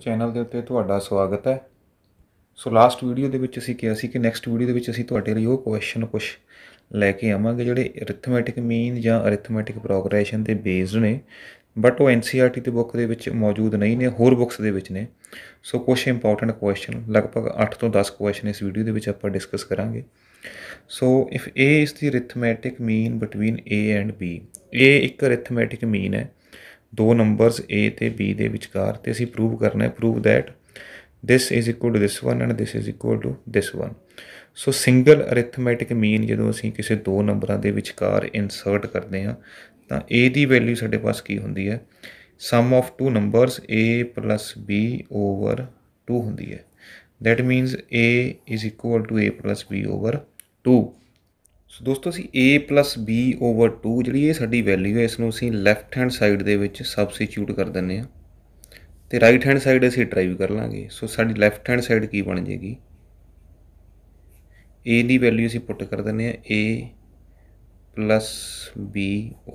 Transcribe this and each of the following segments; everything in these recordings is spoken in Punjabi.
ਚੈਨਲ ਦੇ ਉੱਤੇ ਤੁਹਾਡਾ ਸਵਾਗਤ ਹੈ ਸੋ ਲਾਸਟ ਵੀਡੀਓ ਦੇ ਵਿੱਚ ਅਸੀਂ ਕਿਹਾ ਸੀ ਕਿ ਨੈਕਸਟ ਵੀਡੀਓ ਦੇ ਵਿੱਚ ਅਸੀਂ ਤੁਹਾਡੇ ਲਈ ਉਹ ਕੁਐਸਚਨ ਕੁਝ ਲੈ ਕੇ ਆਵਾਂਗੇ ਜਿਹੜੇ ਅਰਿਥਮੈਟਿਕ ਮੀਨ ਜਾਂ ਅਰਿਥਮੈਟਿਕ ਪ੍ਰੋਗਰੈਸ਼ਨ ਤੇ ਬੇਸਡ ਨੇ ਬਟ ਉਹ ਐਨਸੀਆਰਟੀ e ਦੀ ਬੁੱਕ ਦੇ ਵਿੱਚ ਮੌਜੂਦ ਨਹੀਂ ਨੇ ਹੋਰ ਬੁੱਕਸ ਦੇ ਵਿੱਚ ਨੇ ਸੋ ਕੁਝ ਇੰਪੋਰਟੈਂਟ ਕੁਐਸਚਨ ਲਗਭਗ 8 ਤੋਂ 10 ਕੁਐਸਚਨ ਇਸ ਵੀਡੀਓ ਦੇ ਵਿੱਚ ਆਪਾਂ ਡਿਸਕਸ ਕਰਾਂਗੇ ਸੋ if A is the arithmetic mean between A and B A ਇੱਕ ਅਰਿਥਮੈਟਿਕ ਮੀਨ ਹੈ ਦੋ ਨੰਬਰਸ A ਤੇ B ਦੇ ਵਿਚਕਾਰ ਤੇ ਅਸੀਂ ਪ੍ਰੂਵ ਕਰਨਾ ਹੈ prove that this is equal to this one and this is equal to this one so single arithmetic mean ਜਦੋਂ ਅਸੀਂ ਕਿਸੇ ਦੋ ਨੰਬਰਾਂ ਦੇ ਵਿਚਕਾਰ ਇਨਸਰਟ ਕਰਦੇ ਹਾਂ ਤਾਂ A ਦੀ ਵੈਲਿਊ ਸਾਡੇ ਪਾਸ ਕੀ ਹੁੰਦੀ ਹੈ sum of two numbers A B over 2 ਹੁੰਦੀ ਹੈ that means A is equal to A plus B over 2 ਸੋ ਦੋਸਤੋ ਅਸੀਂ a b 2 ਜਿਹੜੀ ਇਹ ਸਾਡੀ ਵੈਲਿਊ ਹੈ ਇਸ ਨੂੰ ਅਸੀਂ ਲੈਫਟ ਹੈਂਡ ਸਾਈਡ ਦੇ ਵਿੱਚ ਸਬਸਟੀਟਿਊਟ ਕਰ ਦਿੰਨੇ ਆ ਤੇ ਰਾਈਟ ਹੈਂਡ ਸਾਈਡ ਅਸੀਂ ਡਰਾਈਵ ਕਰ ਲਾਂਗੇ ਸੋ ਸਾਡੀ ਲੈਫਟ ਹੈਂਡ ਸਾਈਡ ਕੀ ਬਣ ਜੇਗੀ a ਦੀ ਵੈਲਿਊ ਅਸੀਂ ਪੁੱਟ ਕਰ ਦਿੰਨੇ ਆ a b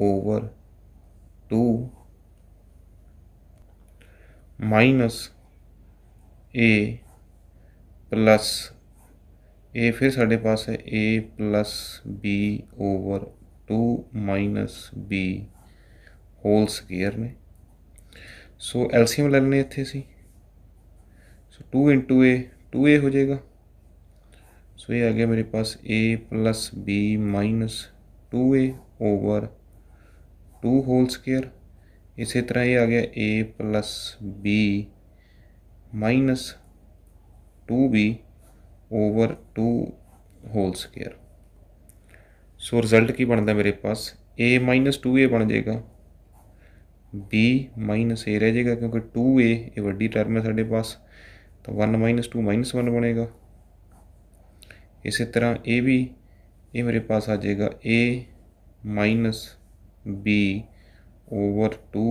over 2 minus a plus ए फिर साढ़े पास है A plus B over two minus B whole square ने सो एलसीएम ले लेने इतने सी so two into A two A हो जाएगा सो ये आ गया मेरे पास ए plus B minus two A over two whole square इस तरह ये आ गया A plus B minus two B over two whole square so result की बनता मेरे पास ए माइनस टू ए बन जाएगा बी माइनस ए रह जाएगा क्योंकि टू ए ये वड्डी टर्म है साढ़े पास तो one minus two minus one बनेगा इस तरह ए भी ये मेरे पास आ जाएगा A minus B over two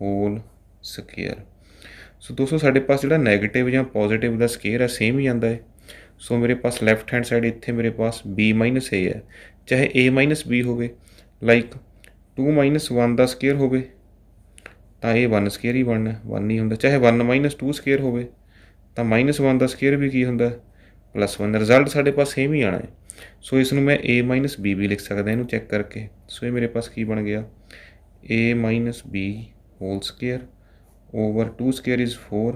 whole square so दोस्तों साढ़े पास जो नैगेटिव या पॉजिटिव का स्केयर है सेम ही आता है ਸੋ ਮੇਰੇ ਪਾਸ ਲੈਫਟ ਹੈਂਡ ਸਾਈਡ ਇੱਥੇ ਮੇਰੇ ਪਾਸ b a ਹੈ ਚਾਹੇ a b ਹੋਵੇ ਲਾਈਕ 2 1 ਦਾ ਸਕੁਅਰ ਹੋਵੇ ਤਾਂ ਇਹ 1 ਸਕੁਅਰ ਹੀ ਬਣਨਾ 1 ਨਹੀਂ ਹੁੰਦਾ ਚਾਹੇ 1 2 ਸਕੁਅਰ ਹੋਵੇ ਤਾਂ 1 ਦਾ ਸਕੁਅਰ ਵੀ ਕੀ ਹੁੰਦਾ ਪਲੱਸ 1 ਰਿਜ਼ਲਟ ਸਾਡੇ ਪਾਸ ਸੇਮ ਹੀ ਆਣਾ ਹੈ ਸੋ ਇਸ ਨੂੰ ਮੈਂ a b ਵੀ ਲਿਖ ਸਕਦਾ ਇਹਨੂੰ ਚੈੱਕ ਕਰਕੇ ਸੋ ਇਹ ਮੇਰੇ ਪਾਸ ਕੀ ਬਣ ਗਿਆ a b whole square over 2 square is 4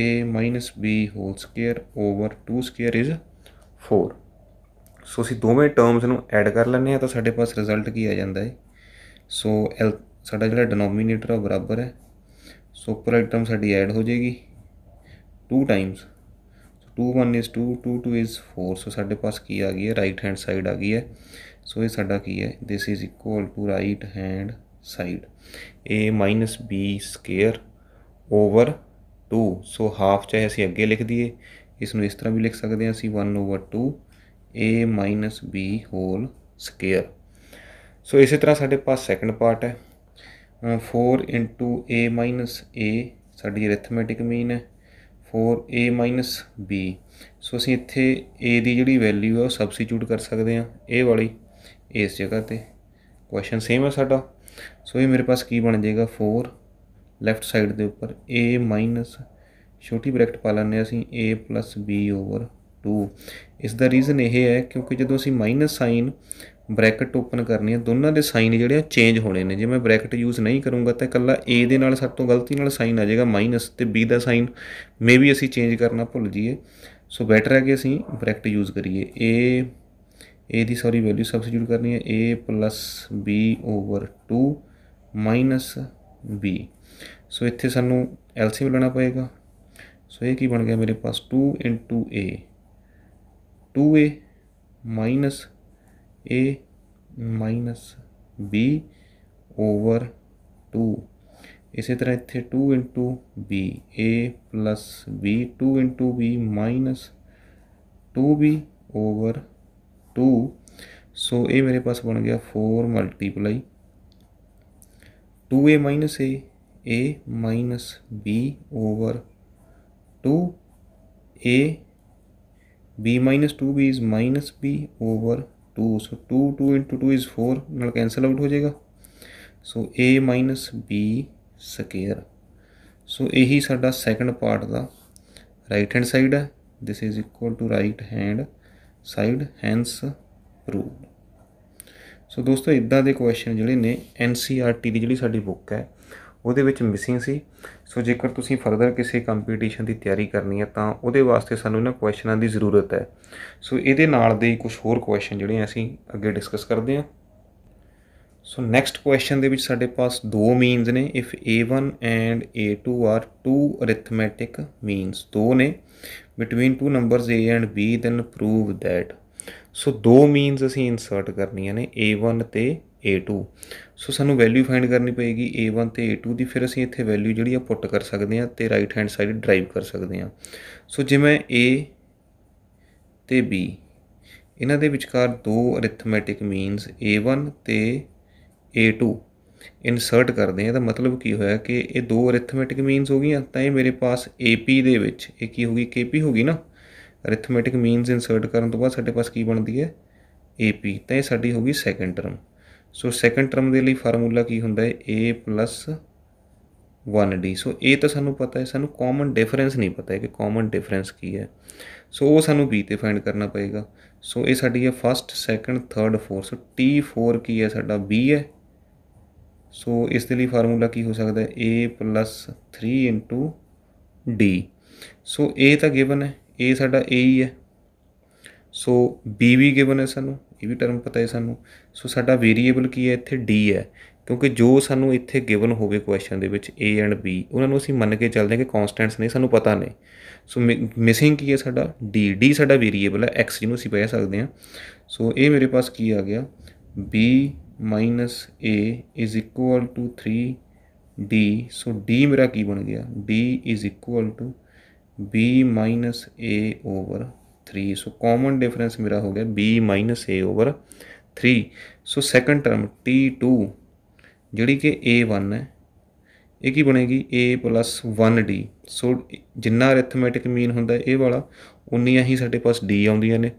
a minus b whole square over 2 square is 4 so ਅਸੀਂ ਦੋਵੇਂ ਟਰਮਸ ਨੂੰ ਐਡ ਕਰ ਲੈਣੇ ਆ ਤਾਂ ਸਾਡੇ ਪਾਸ ਰਿਜ਼ਲਟ ਕੀ ਆ ਜਾਂਦਾ ਹੈ ਸੋ l ਸਾਡਾ ਜਿਹੜਾ ਡਿਨੋਮੀਨੇਟਰ ਆ ਬਰਾਬਰ ਹੈ ਸੋ ਉੱਪਰ ਵਾਲੀ ਟਰਮ ਸਾਡੀ ਐਡ ਹੋ ਜਾਏਗੀ 2 ਟਾਈਮਸ 2 1 is 2 2 2 is 4 ਸੋ ਸਾਡੇ ਪਾਸ ਕੀ ਆ ਗਈ ਹੈ ਰਾਈਟ ਹੈਂਡ ਸਾਈਡ ਆ ਗਈ ਹੈ ਸੋ ਇਹ ਸਾਡਾ ਕੀ ਹੈ this is equal to right hand side a b square over 2 so half ਚਾਹੇ ਅਸੀਂ ਅੱਗੇ ਲਿਖ ਦਈਏ ਇਸ ਨੂੰ ਇਸ ਤਰ੍ਹਾਂ ਵੀ ਲਿਖ ਸਕਦੇ ਹਾਂ ਅਸੀਂ 1 over 2 a b whole square so ਇਸੇ ਤਰ੍ਹਾਂ ਸਾਡੇ ਪਾਸ ਸੈਕੰਡ ਪਾਰਟ ਹੈ 4 a a ਸਾਡੀ ਅਰਿਥਮੈਟਿਕ ਮੀਨ ਹੈ 4a b ਸੋ ਅਸੀਂ ਇੱਥੇ a ਦੀ ਜਿਹੜੀ ਵੈਲਿਊ ਹੈ ਉਹ ਸਬਸਟੀਟਿਊਟ ਕਰ ਸਕਦੇ ਹਾਂ ਇਹ ਵਾਲੀ ਇਸ ਜਗ੍ਹਾ ਤੇ ਕੁਐਸਚਨ ਸੇਮ ਹੈ ਸਾਡਾ ਸੋ ਇਹ ਮੇਰੇ ਪਾਸ ਕੀ ਬਣ ਜਾਏਗਾ 4 ਲੈਫਟ ਸਾਈਡ ਦੇ ਉੱਪਰ a ਮਾਈਨਸ ਛੋਟੀ ਬ੍ਰੈਕਟ ਪਾ ਲੈਂਦੇ ਹਾਂ ਅਸੀਂ a b ਓਵਰ 2 ਇਸ ਦਾ ਰੀਜ਼ਨ ਇਹ ਹੈ ਕਿਉਂਕਿ ਜਦੋਂ ਅਸੀਂ ਮਾਈਨਸ ਸਾਈਨ ਬ੍ਰੈਕਟ ਓਪਨ ਕਰਨੀ ਹੈ ਦੋਨਾਂ ਦੇ ਸਾਈਨ ਜਿਹੜੇ ਆ ਚੇਂਜ ਹੋਣੇ ਨੇ ਜੇ ਮੈਂ ਬ੍ਰੈਕਟ ਯੂਜ਼ ਨਹੀਂ ਕਰੂੰਗਾ ਤਾਂ ਇਕੱਲਾ a ਦੇ ਨਾਲ ਸਭ ਤੋਂ ਗਲਤੀ ਨਾਲ ਸਾਈਨ ਆ ਜਾਏਗਾ ਮਾਈਨਸ ਤੇ b ਦਾ ਸਾਈਨ ਮੇਬੀ ਅਸੀਂ ਚੇਂਜ ਕਰਨਾ ਭੁੱਲ ਜਾਈਏ ਸੋ ਬੈਟਰ ਹੈ ਕਿ ਅਸੀਂ ਬ੍ਰੈਕਟ ਯੂਜ਼ ਕਰੀਏ a a ਦੀ ਸੌਰੀ ਵੈਲਿਊ ਸਬਸਟੀਟਿਊਟ ਕਰਨੀ ਹੈ a b over 2 b so ਇੱਥੇ ਸਾਨੂੰ ਐਲਸੀਐਮ ਲੈਣਾ ਪਏਗਾ ਸੋ ਇਹ ਕੀ ਬਣ ਗਿਆ ਮੇਰੇ ਪਾਸ 2 a 2a minus a minus b over 2 ਇਸੇ ਤਰ੍ਹਾਂ ਇੱਥੇ 2 b a b 2 b minus 2b over 2 so ਇਹ ਮੇਰੇ ਪਾਸ ਬਣ ਗਿਆ 4 multiply 2a a a minus b over 2 a b minus 2b is minus b over 2 so 2 2 into 2 is 4 ਨਾਲ cancel out ਹੋ ਜਾਏਗਾ so a minus b square so ਇਹੀ ਸਾਡਾ ਸੈਕੰਡ ਪਾਰਟ ਦਾ ਰਾਈਟ ਹੈਂਡ ਸਾਈਡ ਹੈ this is equal to right hand side hence proved so ਦੋਸਤੋ ਇਦਾਂ ਦੇ ਕੁਐਸਚਨ ਜਿਹੜੇ ਨੇ ਐਨਸੀਆਰਟੀ ਦੀ ਜਿਹੜੀ ਸਾਡੀ ਬੁੱਕ ਹੈ ਉਹਦੇ ਵਿੱਚ ਮਿਸਿੰਗ ਸੀ ਸੋ ਜੇਕਰ ਤੁਸੀਂ ਫਰਦਰ ਕਿਸੇ ਕੰਪੀਟੀਸ਼ਨ ਦੀ ਤਿਆਰੀ ਕਰਨੀ ਹੈ ਤਾਂ ਉਹਦੇ ਵਾਸਤੇ ਸਾਨੂੰ ਇਹਨਾਂ ਕੁਐਸਚਨਾਂ ਦੀ ਜ਼ਰੂਰਤ ਹੈ ਸੋ ਇਹਦੇ ਨਾਲ ਦੇ ਕੁਝ ਹੋਰ ਕੁਐਸਚਨ ਜਿਹੜੇ ਅਸੀਂ ਅੱਗੇ ਡਿਸਕਸ ਕਰਦੇ ਹਾਂ ਸੋ ਨੈਕਸਟ ਕੁਐਸਚਨ ਦੇ ਵਿੱਚ ਸਾਡੇ ਪਾਸ ਦੋ ਮੀਨਸ ਨੇ if a1 and a2 are two arithmetic means ਦੋ ਨੇ between two numbers a and b then prove that so ਦੋ ਮੀਨਸ ਅਸੀਂ ਇਨਸਰਟ ਕਰਨੀਆਂ ਨੇ a1 ਤੇ a2 ਸੋ ਸਾਨੂੰ ਵੈਲਿਊ ਫਾਈਂਡ ਕਰਨੀ ਪਏਗੀ a1 ਤੇ a2 ਦੀ ਫਿਰ ਅਸੀਂ ਇੱਥੇ ਵੈਲਿਊ ਜਿਹੜੀ ਆ ਪੁੱਟ ਕਰ ਸਕਦੇ ਆ ਤੇ ਰਾਈਟ ਹੈਂਡ ਸਾਈਡ ਡਰਾਈਵ ਕਰ ਸਕਦੇ ਆ ਸੋ ਜਿਵੇਂ a ਤੇ b ਇਹਨਾਂ ਦੇ ਵਿਚਕਾਰ ਦੋ ਅਰਿਥਮੈਟਿਕ ਮੀਨਸ a1 ਤੇ a2 ਇਨਸਰਟ ਕਰਦੇ ਆ ਤਾਂ ਮਤਲਬ ਕੀ ਹੋਇਆ ਕਿ ਇਹ ਦੋ ਅਰਿਥਮੈਟਿਕ ਮੀਨਸ ਹੋ ਗਈਆਂ ਤਾਂ ਇਹ ਮੇਰੇ ਪਾਸ AP ਦੇ ਵਿੱਚ ਇਹ ਕੀ ਹੋ ਗਈ KP ਹੋ ਗਈ ਨਾ ਅਰਿਥਮੈਟਿਕ ਮੀਨਸ ਇਨਸਰਟ ਕਰਨ ਤੋਂ ਬਾਅਦ ਸਾਡੇ ਪਾਸ ਕੀ ਬਣਦੀ ਹੈ AP ਤਾਂ ਇਹ ਸਾਡੀ ਹੋ ਗਈ second term so second term ਦੇ ਲਈ ਫਾਰਮੂਲਾ ਕੀ ਹੁੰਦਾ ਹੈ a 1d ਸੋ a ਤਾਂ ਸਾਨੂੰ ਪਤਾ ਹੈ ਸਾਨੂੰ ਕਾਮਨ ਡਿਫਰੈਂਸ ਨਹੀਂ ਪਤਾ ਹੈ ਕਿ ਕਾਮਨ ਡਿਫਰੈਂਸ ਕੀ ਹੈ ਸੋ ਉਹ ਸਾਨੂੰ b ਤੇ ਫਾਈਂਡ ਕਰਨਾ ਪਏਗਾ ਸੋ ਇਹ ਸਾਡੀ ਹੈ first second third fourth so t4 ਕੀ ਹੈ ਸਾਡਾ b ਹੈ ਸੋ ਇਸ ਦੇ ਲਈ ਫਾਰਮੂਲਾ ਕੀ ਹੋ ਸਕਦਾ ਹੈ a 3 d ਸੋ a ਤਾਂ ਗਿਵਨ ਹੈ a ਸਾਡਾ a ਹੀ ਹੈ ਸੋ b ਵੀ ਗਿਵਨ ਹੈ ਸਾਨੂੰ ਇਹ ਵੀ ਟਰਮ ਪਤਾ ਹੈ ਸਾਨੂੰ ਸੋ ਸਾਡਾ ਵੇਰੀਏਬਲ ਕੀ ਹੈ ਇੱਥੇ d ਹੈ ਕਿਉਂਕਿ ਜੋ ਸਾਨੂੰ ਇੱਥੇ ਗਿਵਨ ਹੋਵੇ ਕੁਐਸਚਨ ਦੇ ਵਿੱਚ a ਐਂਡ b ਉਹਨਾਂ ਨੂੰ ਅਸੀਂ ਮੰਨ ਕੇ ਚੱਲਦੇ ਹਾਂ ਕਿ ਕਨਸਟੈਂਟਸ ਨੇ ਸਾਨੂੰ ਪਤਾ ਨੇ ਸੋ ਮਿਸਿੰਗ ਕੀ ਹੈ ਸਾਡਾ d d ਸਾਡਾ ਵੇਰੀਏਬਲ ਹੈ x ਜਿਹਨੂੰ ਅਸੀਂ ਪਾਇਆ ਸਕਦੇ ਹਾਂ ਸੋ ਇਹ ਮੇਰੇ ਪਾਸ ਕੀ ਆ ਗਿਆ b a d so d ਮੇਰਾ ਕੀ ਬਣ ਗਿਆ d b a 3 so common difference ਮੇਰਾ ਹੋ ਗਿਆ b a 3 so second term T2 ਜਿਹੜੀ ਕਿ A1 ਹੈ ਇਹ ਕੀ ਬਣੇਗੀ A 1D ਸੋ ਜਿੰਨਾ ਅਰਥਮੈਟਿਕ ਮੀਨ ਹੁੰਦਾ ਇਹ ਵਾਲਾ ਉਨੀਆਂ ਹੀ ਸਾਡੇ ਪਾਸ D ਆਉਂਦੀਆਂ ਨੇ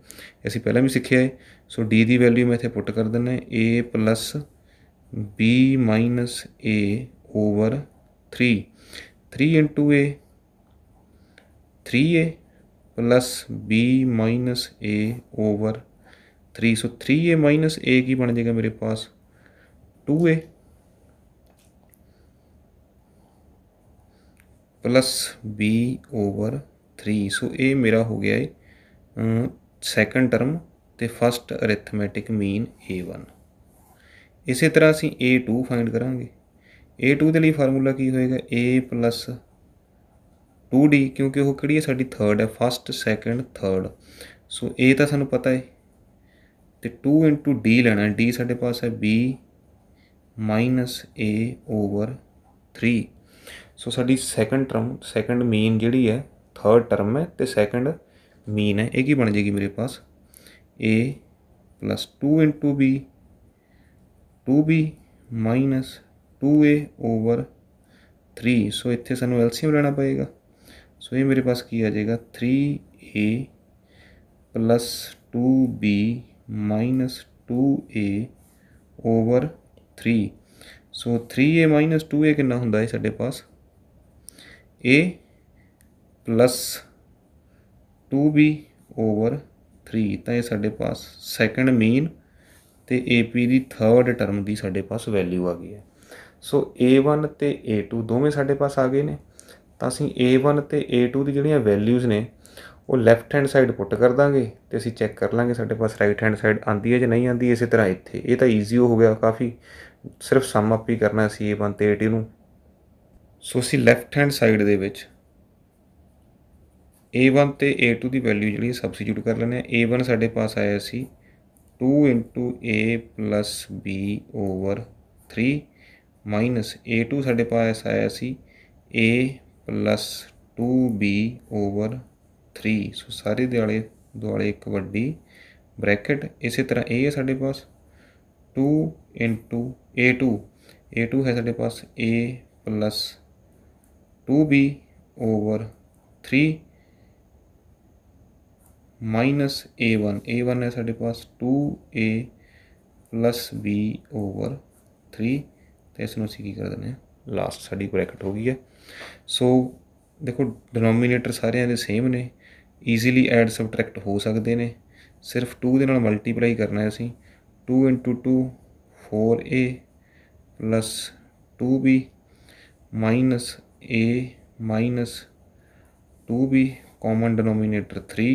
ਅਸੀਂ ਪਹਿਲਾਂ ਵੀ ਸਿੱਖਿਆ ਹੈ ਸੋ D ਦੀ ਵੈਲਿਊ ਮੈਂ ਇੱਥੇ ਪੁੱਟ ਕਰ ਦਿੰਦਾ A B A over 3 3 A 3A B A over 3 three so three A minus A की बन जाएगा मेरे पास two A plus B over three so A मेरा हो गया है सैकंड टर्म ਤੇ ਫਸਟ ਅਰਿਥਮੈਟਿਕ ਮੀਨ a1 ਇਸੇ ਤਰ੍ਹਾਂ ਅਸੀਂ a2 ਫਾਈਂਡ ਕਰਾਂਗੇ a2 ਦੇ ਲਈ ਫਾਰਮੂਲਾ ਕੀ ਹੋਏਗਾ a 2d ਕਿਉਂਕਿ ਉਹ ਕਿਹੜੀ ਹੈ ਸਾਡੀ ਥਰਡ ਹੈ first second third so a ਤਾਂ ਸਾਨੂੰ ਪਤਾ ਹੈ ਤੇ 2 into d ਲੈਣਾ d ਸਾਡੇ ਪਾਸ ਹੈ b a ਓਵਰ 3 ਸੋ ਸਾਡੀ ਸੈਕੰਡ ਟਰਮ ਸੈਕੰਡ ਮੀਨ ਜਿਹੜੀ ਹੈ ਥਰਡ ਟਰਮ ਹੈ ਤੇ ਸੈਕੰਡ ਮੀਨ ਹੈ ਇਹ ਕੀ ਬਣ ਜੇਗੀ ਮੇਰੇ ਪਾਸ a 2 b 2b 2a over 3 so ਇੱਥੇ ਸਾਨੂੰ ਐਲਸੀਐਮ ਲੈਣਾ ਪਏਗਾ ਸੋ ਇਹ ਮੇਰੇ ਪਾਸ ਕੀ ਆ ਜਾਏਗਾ 3a 2b minus 2a over 3 so 3a 2a ਕਿੰਨਾ ਹੁੰਦਾ ਹੈ ਸਾਡੇ ਪਾਸ a 2b over 3 ਤਾਂ ਇਹ ਸਾਡੇ ਪਾਸ ਸੈਕੰਡ ਮੀਨ ਤੇ ap ਦੀ ਥਰਡ ਟਰਮ ਦੀ ਸਾਡੇ ਪਾਸ ਵੈਲਿਊ ਆ ਗਈ ਹੈ ਸੋ a1 ਤੇ a2 ਦੋਵੇਂ ਸਾਡੇ ਪਾਸ ਆ ਗਏ ਨੇ ਤਾਂ ਅਸੀਂ a1 ਤੇ a2 ਦੀ ਜਿਹੜੀਆਂ ਵੈਲਿਊਜ਼ ਨੇ ਉਹ ਲੈਫਟ ਹੈਂਡ ਸਾਈਡ ਪੁੱਟ ਕਰ ਦਾਂਗੇ ਤੇ ਅਸੀਂ ਚੈੱਕ ਕਰ ਲਾਂਗੇ ਸਾਡੇ ਪਾਸ ਰਾਈਟ ਹੈਂਡ ਸਾਈਡ ਆਂਦੀ ਹੈ ਜਾਂ ਨਹੀਂ ਆਂਦੀ ਇਸੇ ਤਰ੍ਹਾਂ ਇੱਥੇ ਇਹ ਤਾਂ ਈਜ਼ੀ ਹੋ ਗਿਆ ਕਾਫੀ ਸਿਰਫ ਸਮ ਅਪ ਹੀ ਕਰਨਾ ਸੀ ਇਹ ਤੇ 80 ਨੂੰ ਸੋ ਅਸੀਂ ਲੈਫਟ ਹੈਂਡ ਸਾਈਡ ਦੇ ਵਿੱਚ a1 ਤੇ a2 ਦੀ ਵੈਲਿਊ ਜਿਹੜੀ ਸਬਸਟੀਟਿਊਟ ਕਰ ਲੈਣੇ ਆ a1 ਸਾਡੇ ਪਾਸ ਆਇਆ ਸੀ 2 a b over 3 minus a2 ਸਾਡੇ ਪਾਸ ਆਇਆ ਸੀ a 2b ਓਵਰ 3 ਸੋ ਸਾਰੇ ਦੇ ਵਾਲੇ ਦੁਆਲੇ ਇੱਕ ਵੱਡੀ ਬ੍ਰੈਕਟ ਇਸੇ ਤਰ੍ਹਾਂ ਇਹ ਹੈ ਸਾਡੇ ਪਾਸ 2 a2 a2 ਹੈ ਸਾਡੇ ਪਾਸ a 2b 3 a1 a1 ਹੈ ਸਾਡੇ ਪਾਸ 2a b 3 ਤੇ ਇਸ ਨੂੰ ਅਸੀਂ ਕੀ ਕਰ ਦਿੰਦੇ ਹਾਂ ਲਾਸਟ ਸਾਡੀ ਬ੍ਰੈਕਟ ਹੋ ਗਈ ਹੈ ਸੋ ਦੇਖੋ ਡਿਨੋਮੀਨੇਟਰ ਸਾਰਿਆਂ ਦੇ ਸੇਮ ਨੇ ਈਜ਼ੀਲੀ ਐਡ ਸਬਟਰੈਕਟ ਹੋ ਸਕਦੇ ਨੇ ਸਿਰਫ 2 ਦੇ ਨਾਲ ਮਲਟੀਪਲਾਈ ਕਰਨਾ ਹੈ ਅਸੀਂ 2 2 4a 2b a 2b common denominator 3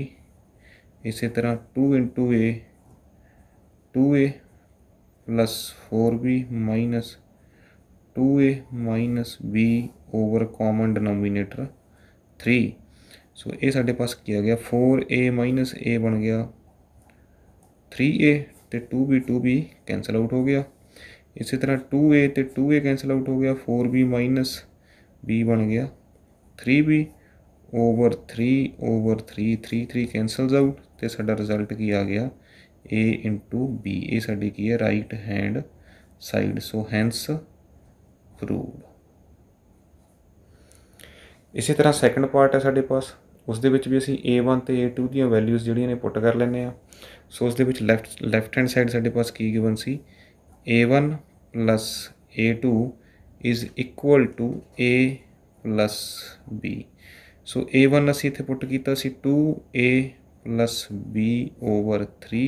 ਇਸੇ ਤਰ੍ਹਾਂ 2 a 2a 4b 2a b over common denominator 3 so ये साढ़े पास किया गया फोर ए माइनस ए बन गया थ्री ए तो two b two b cancel out हो गया इस तरह टू ए तो टू ए कैंसल आउट हो गया फोर बी माइनस बी बन गया three b over three over three three three cancels out तो सा रिजल्ट की आ गया ए इंटू बी ए साड़ी की है right hand side so hence proved इस तरह सैकेंड पार्ट है साढ़े पास ਉਸ ਦੇ ਵਿੱਚ ਵੀ ਅਸੀਂ A1 ਤੇ A2 ਦੀਆਂ ਵੈਲਿਊਜ਼ ਜਿਹੜੀਆਂ ਨੇ ਪੁੱਟ ਕਰ ਲੈਨੇ ਆ ਸੋ ਉਸ ਦੇ ਵਿੱਚ ਲੈਫਟ ਲੈਫਟ ਹੈਂਡ ਸਾਈਡ ਸਾਡੇ ਪਾਸ ਕੀ ਗਿਵਨ ਸੀ A1 A2 is equal to A B so A1 ਅਸੀਂ ਇੱਥੇ ਪੁੱਟ ਕੀਤਾ ਸੀ 2A B ਓਵਰ 3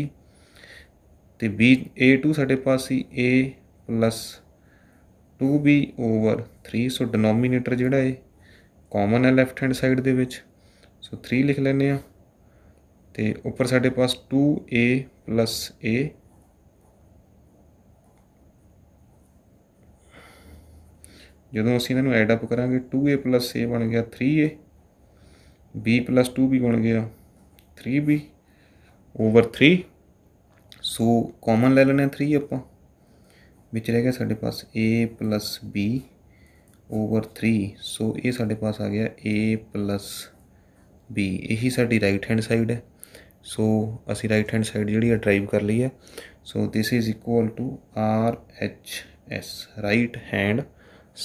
ਤੇ B A2 ਸਾਡੇ ਪਾਸ ਸੀ A 2B over 3 so denominator ਜਿਹੜਾ ਹੈ ਕਾਮਨ ਹੈ ਲੈਫਟ ਹੈਂਡ ਸਾਈਡ ਦੇ ਵਿੱਚ ਸੋ 3 ਲਿਖ ਲੈਨੇ ਆ ਤੇ ਉੱਪਰ ਸਾਡੇ ਪਾਸ 2a a ਜਦੋਂ ਅਸੀਂ ਇਹਨਾਂ ਨੂੰ ਐਡ ਅਪ ਕਰਾਂਗੇ 2a a ਬਣ ਗਿਆ 3a b 2b ਬਣ ਗਿਆ 3b ਓਵਰ 3 ਸੋ ਕਾਮਨ ਲੈ ਲੈਣਾ 3 ਆਪਾਂ ਵਿੱਚ ਰਹਿ ਗਿਆ ਸਾਡੇ ਪਾਸ a b ਓਵਰ 3 ਸੋ ਇਹ ਸਾਡੇ ਪਾਸ ਆ ਗਿਆ a ਵੀ ਇਹੀ ਸਾਡੀ ਰਾਈਟ ਹੈਂਡ ਸਾਈਡ ਹੈ ਸੋ ਅਸੀਂ ਰਾਈਟ ਹੈਂਡ ਸਾਈਡ ਜਿਹੜੀ ਹੈ ਡਰਾਈਵ ਕਰ ਲਈ ਹੈ so this is equal to R H S right hand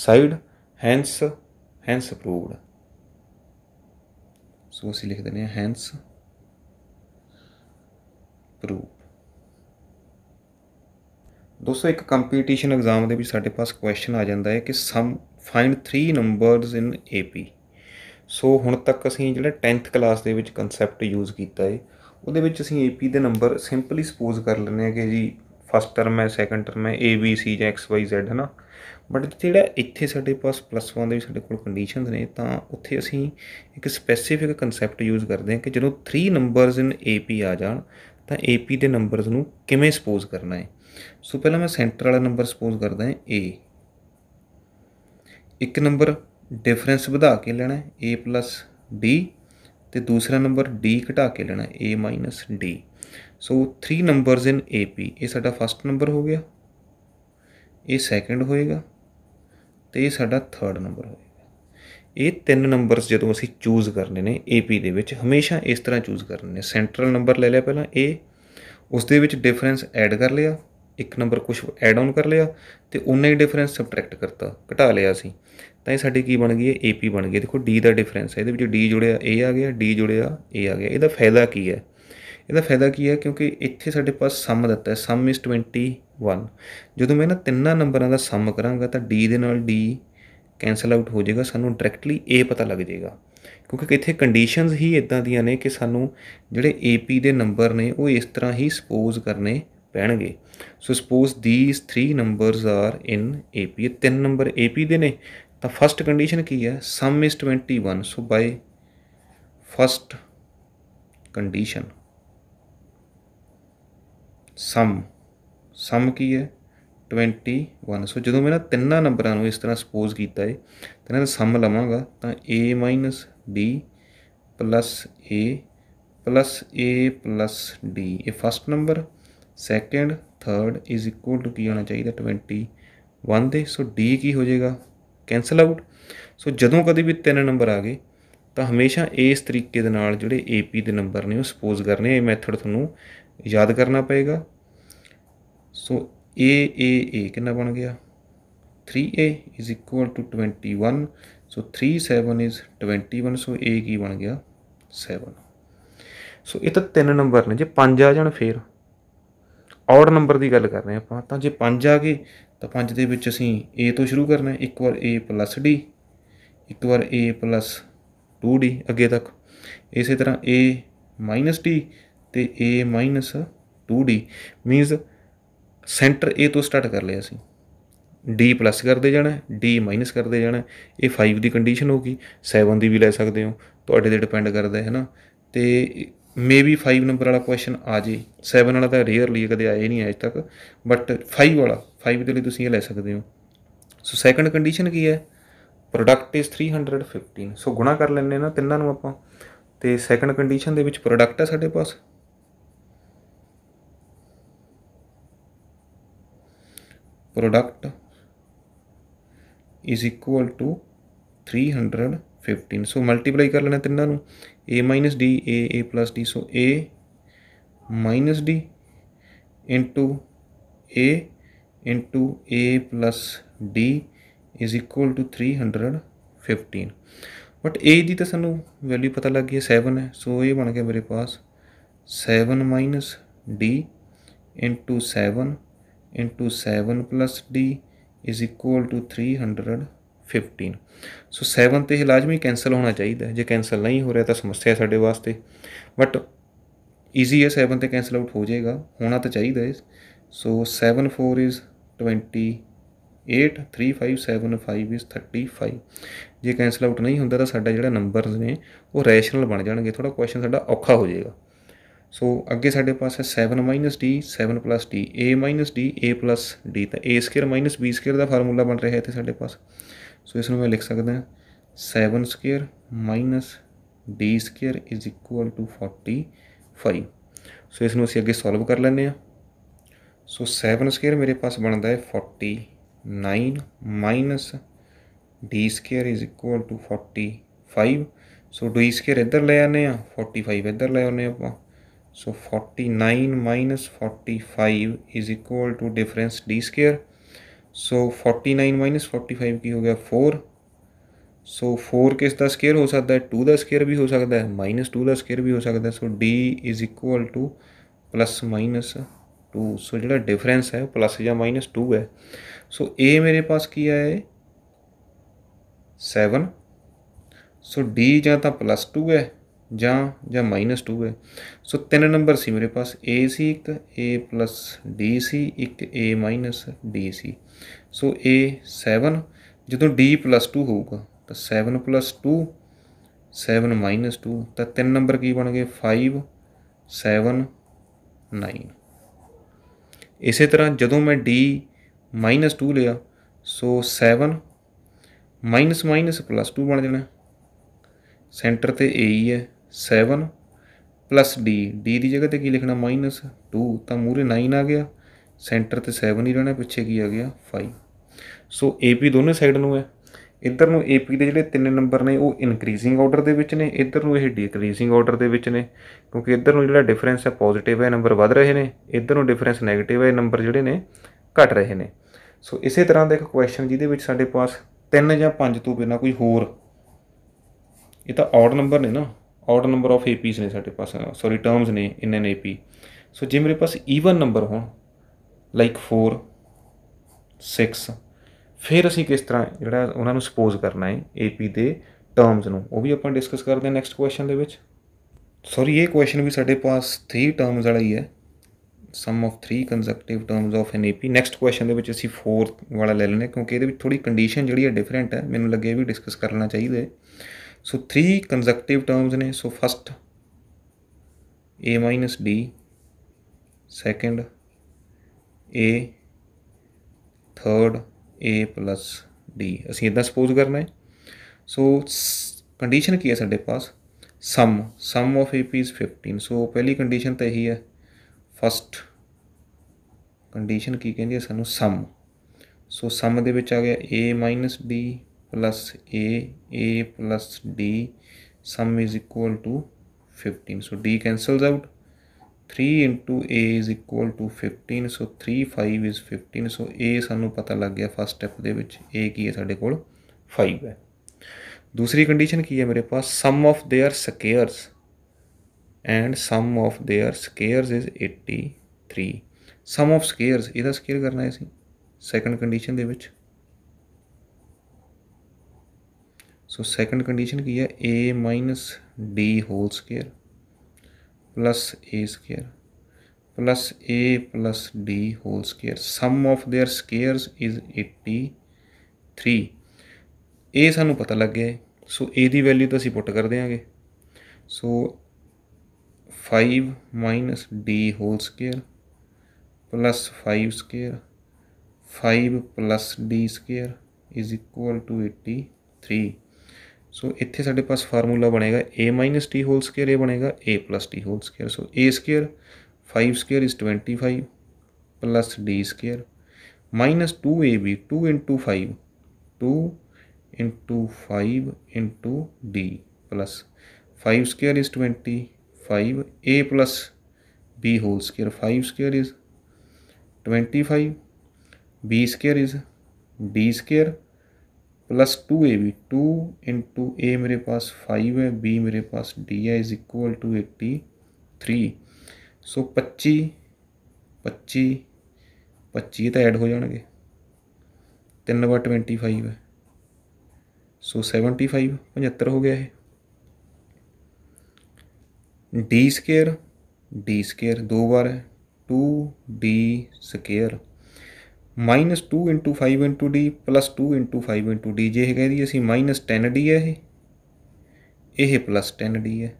side hence hence approved so ਅਸੀਂ ਲਿਖ ਦਿੰਦੇ ਹਾਂ ਹੈਂਸ ਪ੍ਰੂਵ ਦੋਸਤੋ ਇੱਕ ਕੰਪੀਟੀਸ਼ਨ ਐਗਜ਼ਾਮ ਦੇ ਵਿੱਚ ਸਾਡੇ ਪਾਸ ਕੁਐਸਚਨ ਆ ਜਾਂਦਾ ਹੈ ਕਿ sum find 3 numbers in AP so ਹੁਣ ਤੱਕ ਅਸੀਂ ਜਿਹੜਾ 10th ਕਲਾਸ ਦੇ ਵਿੱਚ ਕਨਸੈਪਟ ਯੂਜ਼ ਕੀਤਾ ਏ ਉਹਦੇ ਵਿੱਚ ਅਸੀਂ AP ਦੇ ਨੰਬਰ ਸਿੰਪਲੀ ਸਪੋਜ਼ ਕਰ ਲੈਂਦੇ ਆ ਕਿ ਜੀ ਫਸਟ ਟਰਮ ਹੈ ਸੈਕੰਡ ਟਰਮ ਹੈ ABC ਜਾਂ XYZ Y ਹੈ ਨਾ ਬਟ ਜਿਹੜਾ ਇੱਥੇ ਸਾਡੇ ਪਾਸ ਪਲੱਸ 1 ਦੇ ਵੀ ਸਾਡੇ ਕੋਲ ਕੰਡੀਸ਼ਨਸ ਨੇ ਤਾਂ ਉੱਥੇ ਅਸੀਂ ਇੱਕ ਸਪੈਸੀਫਿਕ ਕਨਸੈਪਟ ਯੂਜ਼ ਕਰਦੇ ਹਾਂ ਕਿ ਜਦੋਂ 3 ਨੰਬਰਸ ਇਨ AP ਆ ਜਾਣ ਤਾਂ AP ਦੇ ਨੰਬਰਸ ਨੂੰ ਕਿਵੇਂ ਸਪੋਜ਼ ਕਰਨਾ ਹੈ ਸੋ ਪਹਿਲਾਂ ਮੈਂ ਸੈਂਟਰ ਵਾਲਾ ਨੰਬਰ ਸਪੋਜ਼ ਕਰਦਾ ਹਾਂ A ਇੱਕ ਨੰਬਰ ਡਿਫਰੈਂਸ ਵਧਾ ਕੇ ਲੈਣਾ ਹੈ a d ਤੇ ਦੂਸਰਾ ਨੰਬਰ d ਘਟਾ ਕੇ ਲੈਣਾ a d so 3 numbers in AP ਇਹ ਸਾਡਾ ਫਸਟ ਨੰਬਰ ਹੋ ਗਿਆ ਇਹ ਸੈਕੰਡ ਹੋਏਗਾ ਤੇ ਇਹ ਸਾਡਾ ਥਰਡ ਨੰਬਰ ਹੋਏਗਾ ਇਹ ਤਿੰਨ ਨੰਬਰਸ ਜਦੋਂ ਅਸੀਂ ਚੂਜ਼ ਕਰਨੇ ਨੇ AP ਦੇ ਵਿੱਚ ਹਮੇਸ਼ਾ ਇਸ ਤਰ੍ਹਾਂ ਚੂਜ਼ ਕਰਨੇ ਨੇ ਸੈਂਟਰਲ ਨੰਬਰ ਲੈ ਲਿਆ ਪਹਿਲਾਂ A ਉਸ ਦੇ ਵਿੱਚ ਡਿਫਰੈਂਸ ਐਡ ਕਰ ਲਿਆ ਇੱਕ ਨੰਬਰ ਕੁਝ ਐਡ ਆਨ ਕਰ ਲਿਆ ਤੇ ਉਨਾ ਹੀ ਡਿਫਰੈਂਸ ਸਬਟ੍ਰੈਕਟ ਕਰਤਾ ਘਟਾ ਲਿਆ ਸੀ ਤਾਂ ਇਹ ਸਾਡੀ ਕੀ ਬਣ ਗਈ ਹੈ AP ਬਣ ਗਈ ਦੇਖੋ D ਦਾ ਡਿਫਰੈਂਸ ਹੈ ਇਹਦੇ ਵਿੱਚ D ਜੁੜਿਆ A ਆ ਗਿਆ D ਜੁੜਿਆ A ਆ ਗਿਆ ਇਹਦਾ ਫਾਇਦਾ ਕੀ ਹੈ ਇਹਦਾ ਫਾਇਦਾ ਕੀ ਹੈ ਕਿਉਂਕਿ ਇੱਥੇ ਸਾਡੇ ਪਾਸ ਸਮ ਦਿੱਤਾ ਹੈ ਸਮ ਇਸ 21 ਜਦੋਂ ਮੈਂ ਨਾ ਤਿੰਨਾਂ ਨੰਬਰਾਂ ਦਾ ਸਮ ਕਰਾਂਗਾ ਤਾਂ D ਦੇ ਨਾਲ D ਕੈਨਸਲ ਆਊਟ ਹੋ ਜਾਏਗਾ ਸਾਨੂੰ ਡਾਇਰੈਕਟਲੀ A ਪਤਾ ਲੱਗ ਜਾਏਗਾ ਕਿਉਂਕਿ ਇੱਥੇ ਕੰਡੀਸ਼ਨਸ ਹੀ ਇਦਾਂ ਦੀਆਂ ਨੇ ਕਿ ਸਾਨੂੰ ਜਿਹੜੇ AP ਦੇ ਨੰਬਰ ਨੇ ਉਹ ਇਸ ਤਰ੍ਹਾਂ ਹੀ ਸਪੋਜ਼ ਕਰਨੇ ਪੈਣਗੇ so suppose these 3 numbers are in AP ਤਿੰਨ ਨੰਬਰ AP ਦੇ ਨੇ ਤਾਂ ਫਸਟ ਕੰਡੀਸ਼ਨ ਕੀ ਹੈ ਸਮ ਇਸ 21 ਸੋ ਬਾਈ ਫਸਟ ਕੰਡੀਸ਼ਨ ਸਮ ਸਮ ਕੀ ਹੈ 21 ਸੋ ਜਦੋਂ ਮੈਂ ਨਾ ਤਿੰਨਾਂ ਨੰਬਰਾਂ ਨੂੰ ਇਸ ਤਰ੍ਹਾਂ ਸਪੋਜ਼ ਕੀਤਾ ਹੈ ਤਾਂ ਇਹਨਾਂ ਦਾ ਸਮ ਲਵਾਂਗਾ ਤਾਂ a b a a d ਇਹ first number second third is equal to ਕੀ ਹੋਣਾ ਚਾਹੀਦਾ 21 ਦੇ ਸੋ d ਕੀ ਹੋ ਜਾਏਗਾ ਕੈਨਸਲ ਆਊਟ ਸੋ ਜਦੋਂ ਕਦੇ ਵੀ ਤਿੰਨ ਨੰਬਰ ਆ ਗਏ ਤਾਂ ਹਮੇਸ਼ਾ ਇਸ ਤਰੀਕੇ ਦੇ ਨਾਲ ਜਿਹੜੇ AP ਦੇ ਨੰਬਰ ਨੇ ਉਹ ਸਪੋਜ਼ ਕਰਨੇ ਇਹ ਮੈਥਡ ਤੁਹਾਨੂੰ ਯਾਦ ਕਰਨਾ ਪਏਗਾ ਸੋ A A A ਕਿੰਨਾ ਬਣ ਗਿਆ 3A 21 so 37 is 21 so A ਕੀ ਬਣ ਗਿਆ 7 ਸੋ ਇਹ ਤਾਂ ਤਿੰਨ ਨੰਬਰ ਨੇ ਜੇ ਪੰਜ ਆ ਜਾਣ ਫੇਰ ਔਡ ਨੰਬਰ ਦੀ ਗੱਲ ਕਰ ਰਹੇ ਆਪਾਂ ਤਾਂ ਜੇ ਪੰਜ ਆ ਗਏ ਤਾਂ ਪੰਜ ਦੇ ਵਿੱਚ ਅਸੀਂ a ਤੋਂ ਸ਼ੁਰੂ ਕਰਨਾ ਇੱਕ ਵਾਰ a d ਇੱਕ ਵਾਰ a 2d ਅੱਗੇ ਤੱਕ ਇਸੇ ਤਰ੍ਹਾਂ a d ਤੇ a 2d means centre a ਤੋਂ ਸਟਾਰਟ ਕਰ ਲਿਆ ਅਸੀਂ d ਪਲੱਸ ਕਰਦੇ ਜਾਣਾ d ਮਾਈਨਸ ਕਰਦੇ ਜਾਣਾ ਇਹ 5 ਦੀ ਕੰਡੀਸ਼ਨ ਹੋ ਗਈ 7 ਦੀ ਵੀ ਲੈ ਸਕਦੇ ਹੋ ਤੁਹਾਡੇ ਤੇ ਡਿਪੈਂਡ ਕਰਦਾ ਹੈ ਹਨਾ ਤੇ ਮੇਬੀ 5 ਨੰਬਰ ਵਾਲਾ ਕੁਐਸਚਨ ਆ ਜੇ 7 ਵਾਲਾ ਤਾਂ ਰੇਅਰਲੀ ਕਦੇ ਆਏ ਨਹੀਂ ਅਜੇ ਤੱਕ ਬਟ 5 ਵਾਲਾ 5 ਦੇ ਲਈ ਤੁਸੀਂ ਇਹ ਲੈ ਸਕਦੇ ਹੋ ਸੋ ਸੈਕੰਡ ਕੰਡੀਸ਼ਨ ਕੀ ਹੈ ਪ੍ਰੋਡਕਟ ਇਜ਼ 315 ਸੋ ਗੁਣਾ ਕਰ ਲੈਣੇ ਨਾ ਤਿੰਨਾਂ ਨੂੰ ਆਪਾਂ ਤੇ ਸੈਕੰਡ ਕੰਡੀਸ਼ਨ ਦੇ ਵਿੱਚ ਪ੍ਰੋਡਕਟ ਹੈ ਸਾਡੇ ਪਾਸ product is equal to 315 so multiply ਕਰ ਲੈਣਾ ਤਿੰਨਾਂ ਨੂੰ a minus d a a plus d so a minus d into a into a plus d is equal to 315 but a d तो सू वैल्यू पता लग गई सैवन है सो ए बन गया मेरे पास seven minus d into seven into seven plus d is equal to three hundred 15 so 7 ਤੇ ਇਹ ਲਾਜ਼ਮੀ ਕੈਨਸਲ ਹੋਣਾ ਚਾਹੀਦਾ ਜੇ ਕੈਨਸਲ ਨਹੀਂ ਹੋ ਰਿਹਾ ਤਾਂ ਸਮੱਸਿਆ ਹੈ ਸਾਡੇ ਵਾਸਤੇ ਬਟ ਈਜ਼ੀ ਹੈ 7 ਤੇ ਕੈਨਸਲ ਆਊਟ ਹੋ ਜਾਏਗਾ ਹੋਣਾ ਤਾਂ ਚਾਹੀਦਾ ਹੈ ਸੋ 74 ਇਜ਼ 20 8 3575 ਇਸ 35 ਜੇ ਕੈਨਸਲ ਆਊਟ ਨਹੀਂ ਹੁੰਦਾ ਤਾਂ ਸਾਡਾ ਜਿਹੜਾ ਨੰਬਰਸ ਨੇ ਉਹ ਰੈਸ਼ਨਲ ਬਣ ਜਾਣਗੇ ਥੋੜਾ ਕੁਐਸਚਨ ਸਾਡਾ ਔਖਾ ਹੋ ਜਾਏਗਾ ਸੋ ਅੱਗੇ ਸਾਡੇ ਪਾਸ ਹੈ 7 d 7 d a d a d ਤਾਂ a² b² ਦਾ ਫਾਰਮੂਲਾ ਬਣ ਰਿਹਾ ਹੈ ਇੱਥੇ ਸਾਡੇ ਪਾਸ ਸੋ ਇਸ ਨੂੰ ਮੈਂ ਲਿਖ ਸਕਦਾ ਹਾਂ 7 square minus d square is equal to 45 so ਇਸ ਨੂੰ ਅਸੀਂ ਅੱਗੇ ਸੋਲਵ ਕਰ ਲੈਂਦੇ ਆ ਸੋ 7 ਸਕੁਅਰ ਮੇਰੇ ਪਾਸ ਬਣਦਾ ਹੈ 49 minus d square is equal to 45 so d square ਇੱਧਰ ਲੈ ਆਨੇ ਆ 45 ਇੱਧਰ ਲੈ ਆਉਨੇ ਆਪਾਂ so 49 45 is equal to difference d square so forty nine minus forty five की हो गया फोर सो फोर के इसका स्केयर हो सकता है टू का स्केयर भी हो सकता है माइनस टू का स्केयर भी हो सकता है so d is equal to plus minus two so जो डिफरेंस है प्लस या माइनस टू है सो so, ए मेरे पास की है सैवन सो डी या तो प्लस टू है ਜਾਂ ਜਾਂ -2 तीन नंबर से मेरे पास ए सी एक ए प्लस डी सी एक a minus d c so A 7 ਜਦੋਂ D 2 ਹੋਊਗਾ ਤਾਂ 7 2 7 2 ਤਾਂ ਤਿੰਨ ਨੰਬਰ ਕੀ ਬਣ ਗਏ 5 7 9 ਇਸੇ ਤਰ੍ਹਾਂ ਜਦੋਂ ਮੈਂ D 2 ਲਿਆ ਸੋ 7 2 ਬਣ ਜਾਣਾ ਸੈਂਟਰ ਤੇ A ਹੀ ਹੈ 7 D D ਦੀ ਜਗ੍ਹਾ ਤੇ ਕੀ ਲਿਖਣਾ 2 ਤਾਂ ਮੂਰੇ 9 ਆ ਗਿਆ ਸੈਂਟਰ ਤੇ 7 ਹੀ ਰਹਿਣਾ ਪਿੱਛੇ ਕੀ ਆ ਗਿਆ 5 ਸੋ AP ਦੋਨੇ ਸਾਈਡ ਨੂੰ ਹੈ ਇੱਧਰ ਨੂੰ AP ਦੇ ਜਿਹੜੇ ਤਿੰਨ ਨੰਬਰ ਨੇ ਉਹ ਇਨਕਰੀਜ਼ਿੰਗ ਆਰਡਰ ਦੇ ਵਿੱਚ ਨੇ ਇੱਧਰ ਨੂੰ ਇਹ ਡੀਕਰੀਜ਼ਿੰਗ ਆਰਡਰ ਦੇ ਵਿੱਚ ਨੇ ਕਿਉਂਕਿ ਇੱਧਰ ਨੂੰ ਜਿਹੜਾ ਡਿਫਰੈਂਸ ਹੈ ਪੋਜ਼ਿਟਿਵ ਹੈ ਨੰਬਰ ਵਧ ਰਹੇ ਨੇ ਇੱਧਰ ਨੂੰ ਡਿਫਰੈਂਸ 네ਗੇਟਿਵ ਹੈ ਨੰਬਰ ਜਿਹੜੇ ਨੇ ਘਟ ਰਹੇ ਨੇ ਸੋ ਇਸੇ ਤਰ੍ਹਾਂ ਦਾ ਇੱਕ ਕੁਐਸਚਨ ਜਿਹਦੇ ਵਿੱਚ ਸਾਡੇ ਪਾਸ 3 ਜਾਂ 5 ਤੋਂ ਬਿਨਾ ਕੋਈ ਹੋਰ ਇਹ ਤਾਂ ਆਡ ਨੰਬਰ ਨੇ ਨਾ ਆਡ ਨੰਬਰ ਆਫ APs ਨੇ ਸਾਡੇ ਪਾਸ ਸੌਰੀ ਟਰਮਸ ਨੇ ਇਨ ਐਨ AP ਸੋ ਜੇ ਮੇਰੇ ਪਾਸ ਈਵਨ ਨੰਬਰ ਹੋਣ ਲਾਈਕ 4 6 ਫਿਰ ਅਸੀਂ ਕਿਸ ਤਰ੍ਹਾਂ ਜਿਹੜਾ ਉਹਨਾਂ ਨੂੰ ਸਪੋਜ਼ ਕਰਨਾ ਹੈ ਏਪੀ ਦੇ ਟਰਮਸ ਨੂੰ ਉਹ ਵੀ ਆਪਾਂ ਡਿਸਕਸ ਕਰਦੇ ਹਾਂ ਨੈਕਸਟ ਕੁਐਸਚਨ ਦੇ ਵਿੱਚ ਸੌਰੀ ਇਹ ਕੁਐਸਚਨ ਵੀ ਸਾਡੇ ਪਾਸ 3 ਟਰਮਸ ਵਾਲਾ ਹੀ ਹੈ sum of 3 consecutive terms of an AP next question ਦੇ ਵਿੱਚ ਅਸੀਂ 4 ਵਾਲਾ ਲੈ ਲੈਣੇ ਕਿਉਂਕਿ ਇਹਦੇ ਵਿੱਚ ਥੋੜੀ ਕੰਡੀਸ਼ਨ ਜਿਹੜੀ ਹੈ ਡਿਫਰੈਂਟ ਹੈ ਮੈਨੂੰ ਲੱਗੇ ਵੀ ਡਿਸਕਸ ਕਰ ਲੈਣਾ ਚਾਹੀਦਾ ਹੈ ਸੋ 3 ਕਨਸੈਕਟਿਵ ਟਰਮਸ ਨੇ so first a d second a third a plus d ਅਸੀਂ ਇਦਾਂ ਸੁਪੋਜ਼ ਕਰਨਾ ਹੈ ਸੋ ਕੰਡੀਸ਼ਨ ਕੀ ਹੈ ਸਾਡੇ ਪਾਸ ਸਮ ਸਮ ਆਫ ap ਇਸ 15 ਸੋ ਪਹਿਲੀ ਕੰਡੀਸ਼ਨ ਤਾਂ ਇਹੀ ਹੈ ਫਸਟ ਕੰਡੀਸ਼ਨ ਕੀ ਕਹਿੰਦੀ ਹੈ ਸਾਨੂੰ ਸਮ ਸੋ ਸਮ ਦੇ ਵਿੱਚ ਆ ਗਿਆ a d a a d sum is equal to 15 so d cancels out 3 into a is equal to 15 so 3 5 is 15 so a ਸਾਨੂੰ ਪਤਾ ਲੱਗ ਗਿਆ ਫਸਟ ਸਟੈਪ ਦੇ ਵਿੱਚ a ਕੀ ਹੈ ਸਾਡੇ ਕੋਲ 5 ਹੈ ਦੂਸਰੀ ਕੰਡੀਸ਼ਨ ਕੀ ਹੈ ਮੇਰੇ ਪਾਸ sum of their squares and sum of their squares is 83 sum of squares ਇਹਦਾ ਸਕੁਅਰ ਕਰਨਾ ਹੈ ਸੀ ਸੈਕੰਡ ਕੰਡੀਸ਼ਨ ਦੇ ਵਿੱਚ ਸੋ ਸੈਕੰਡ ਕੰਡੀਸ਼ਨ ਕੀ ਹੈ a d whole square plus a square plus a plus d whole square sum of their squares is 83 ਇਹ ਸਾਨੂੰ ਪਤਾ ਲੱਗ ਗਿਆ ਸੋ a ਦੀ ਵੈਲਿਊ ਤਾਂ ਅਸੀਂ ਪੁੱਟ ਕਰ ਦੇਾਂਗੇ ਸੋ 5 d whole square plus 5 square 5 plus d square is equal to 83 सो इतने साढ़े पास फार्मूला बनेगा a minus t whole square a बनेगा a plus t whole square so a square five square is twenty five plus d square minus two a b two into five two into five into d plus five square is twenty five a plus b whole square five square is twenty five b square is d square plus two a b two into a मेरे पास फाइव है बी मेरे पास डी है is equal to eighty three so पच्ची पच्ची पच्ची तो ऐड हो जाएंगे तीन बार ट्वेंटी फाइव है सो सैवनटी फाइव पचहत्तर हो गया है डी स्केयर डी स्केयर दो बार है two d square -2 5 d 2 5 d ਜੇ ਹੈਗਾ ਇਹਦੀ ਅਸੀਂ -10d ਹੈ ਇਹ ਇਹ +10d ਹੈ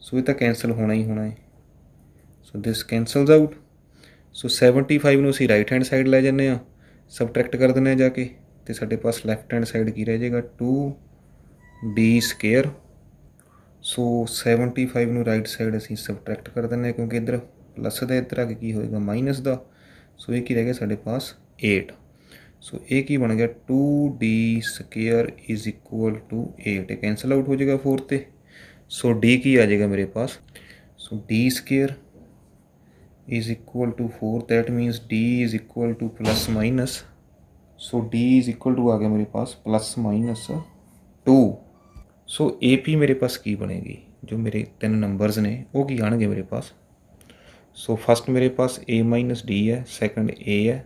ਸੋ ਇਹ ਤਾਂ ਕੈਨਸਲ ਹੋਣਾ ਹੀ ਹੋਣਾ ਹੈ ਸੋ ਦਿਸ ਕੈਨਸਲਸ ਆਊਟ ਸੋ 75 ਨੂੰ ਅਸੀਂ ਰਾਈਟ ਹੈਂਡ ਸਾਈਡ ਲੈ ਜੰਨੇ ਆ ਸਬਟ੍ਰੈਕਟ ਕਰ ਦਿੰਨੇ ਆ ਜਾ ਕੇ ਤੇ ਸਾਡੇ ਪਾਸ ਲੈਫਟ ਹੈਂਡ ਸਾਈਡ ਕੀ ਰਹਿ ਜਾਏਗਾ d ਸਕੁਅਰ ਸੋ 75 ਨੂੰ ਰਾਈਟ ਸਾਈਡ ਅਸੀਂ ਸਬਟ੍ਰੈਕਟ ਕਰ ਦਿੰਨੇ ਆ ਕਿਉਂਕਿ ਇਧਰ ਪਲੱਸ ਦਾ ਇਧਰ ਆ ਕੇ ਕੀ ਹੋਏਗਾ ਮਾਈਨਸ ਦਾ सो एक ही रह गया साढ़े पास एट सो एक ही बन गया two d square is equal to eight cancel out हो जाएगा से सो डी की आ जाएगा मेरे पास so d square is equal to four that means d is equal to plus minus so d is equal to आ गया मेरे पास plus minus two so A P मेरे पास की बनेगी जो मेरे तीन नंबर्स ने वो की आएंगे मेरे पास ਸੋ ਫਸਟ ਮੇਰੇ ਪਾਸ A D ਹੈ ਸੈਕੰਡ A ਹੈ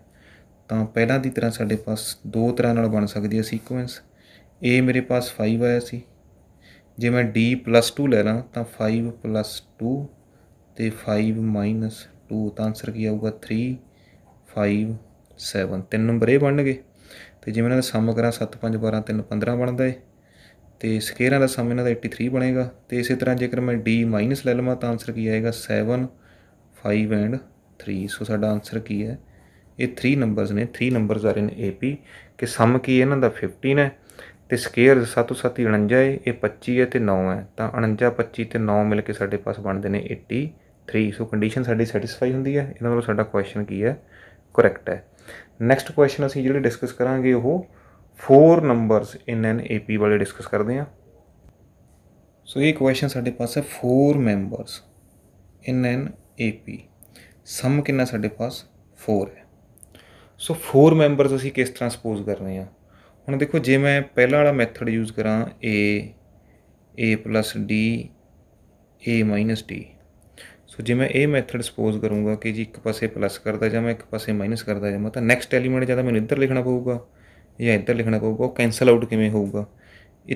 ਤਾਂ ਪਹਿਲਾਂ ਦੀ ਤਰ੍ਹਾਂ ਸਾਡੇ ਪਾਸ ਦੋ ਤਰ੍ਹਾਂ ਨਾਲ ਬਣ ਸਕਦੀ ਹੈ ਸੀਕੁਐਂਸ A ਮੇਰੇ ਪਾਸ 5 ਆਇਆ ਸੀ ਜੇ ਮੈਂ D 2 ਲੈ ਲਾਂ ਤਾਂ 5 2 ਤੇ 5 2 ਤਾਂ ਆਨਸਰ ਕੀ ਆਊਗਾ 3 5 7 ਤਿੰਨ ਨੰਬਰ ਇਹ ਬਣਨਗੇ ਤੇ ਜਿਵੇਂ ਇਹਨਾਂ ਦਾ ਸਮ ਕਰਾਂ 7 5 12 3 15 ਬਣਦਾ ਹੈ ਤੇ ਸਕੇਅਰਾਂ ਦਾ ਸਮ ਇਹਨਾਂ ਦਾ 83 ਬਣੇਗਾ ਤੇ ਇਸੇ ਤਰ੍ਹਾਂ ਜੇਕਰ ਮੈਂ D ਲੈ ਲਵਾਂ ਤਾਂ ਆਨਸਰ ਕੀ ਆਏਗਾ 7 5 ਐਂਡ 3 ਸੋ ਸਾਡਾ ਆਨਸਰ ਕੀ ਹੈ ਇਹ 3 ਨੰਬਰਸ ਨੇ 3 ਨੰਬਰਸ ਆ ਰਹੇ ਨੇ AP ਕਿ ਸਮ ਕੀ ਇਹਨਾਂ ਦਾ 15 ਹੈ ਤੇ ਸਕੇਅਰ 7 7 49 ਹੈ ਇਹ 25 ਹੈ ਤੇ 9 ਹੈ ਤਾਂ 49 25 ਤੇ 9 ਮਿਲ ਕੇ ਸਾਡੇ ਪਾਸ ਬਣਦੇ ਨੇ 83 ਸੋ ਕੰਡੀਸ਼ਨ ਸਾਡੀ ਸੈਟੀਸਫਾਈ ਹੁੰਦੀ ਹੈ ਇਹਦਾ ਮਤਲਬ ਸਾਡਾ ਕੁਐਸਚਨ ਕੀ ਹੈ ਕਰੈਕਟ ਹੈ ਨੈਕਸਟ ਕੁਐਸਚਨ ਅਸੀਂ ਜਿਹੜੇ ਡਿਸਕਸ ਕਰਾਂਗੇ ਉਹ 4 ਨੰਬਰਸ ਇਨ ਐਨ AP ਵਾਲੇ ਡਿਸਕਸ ਕਰਦੇ ਆ ਸੋ ਇਹ ਕੁਐਸਚਨ ਸਾਡੇ ਪਾਸ ਹੈ 4 ਮੈਂਬਰਸ ਇਨ ਐਨ AP ਸਮ ਕਿੰਨਾ ਸਾਡੇ ਪਾਸ 4 ਹੈ ਸੋ 4 ਮੈਂਬਰਸ ਅਸੀਂ ਕਿਸ ਤਰ੍ਹਾਂ ਸਪੋਜ਼ ਕਰਨੇ ਆ ਹੁਣ ਦੇਖੋ ਜੇ ਮੈਂ ਪਹਿਲਾ ਵਾਲਾ ਮੈਥਡ ਯੂਜ਼ ਕਰਾਂ A A D A D so ਜੇ ਮੈਂ ਇਹ ਮੈਥਡ ਸਪੋਜ਼ ਕਰੂੰਗਾ ਕਿ ਜੀ ਇੱਕ ਪਾਸੇ ਪਲੱਸ ਕਰਦਾ ਜਾਂ ਮੈਂ ਇੱਕ ਪਾਸੇ ਮਾਈਨਸ ਕਰਦਾ ਜਾਂ ਤਾਂ ਨੈਕਸਟ ਐਲੀਮੈਂਟ ਜਦੋਂ ਮੈਨੂੰ ਇੱਧਰ ਲਿਖਣਾ ਪਊਗਾ ਜਾਂ ਇੱਧਰ ਲਿਖਣਾ ਪਊਗਾ ਉਹ ਕੈਨਸਲ ਆਊਟ ਕਿਵੇਂ ਹੋਊਗਾ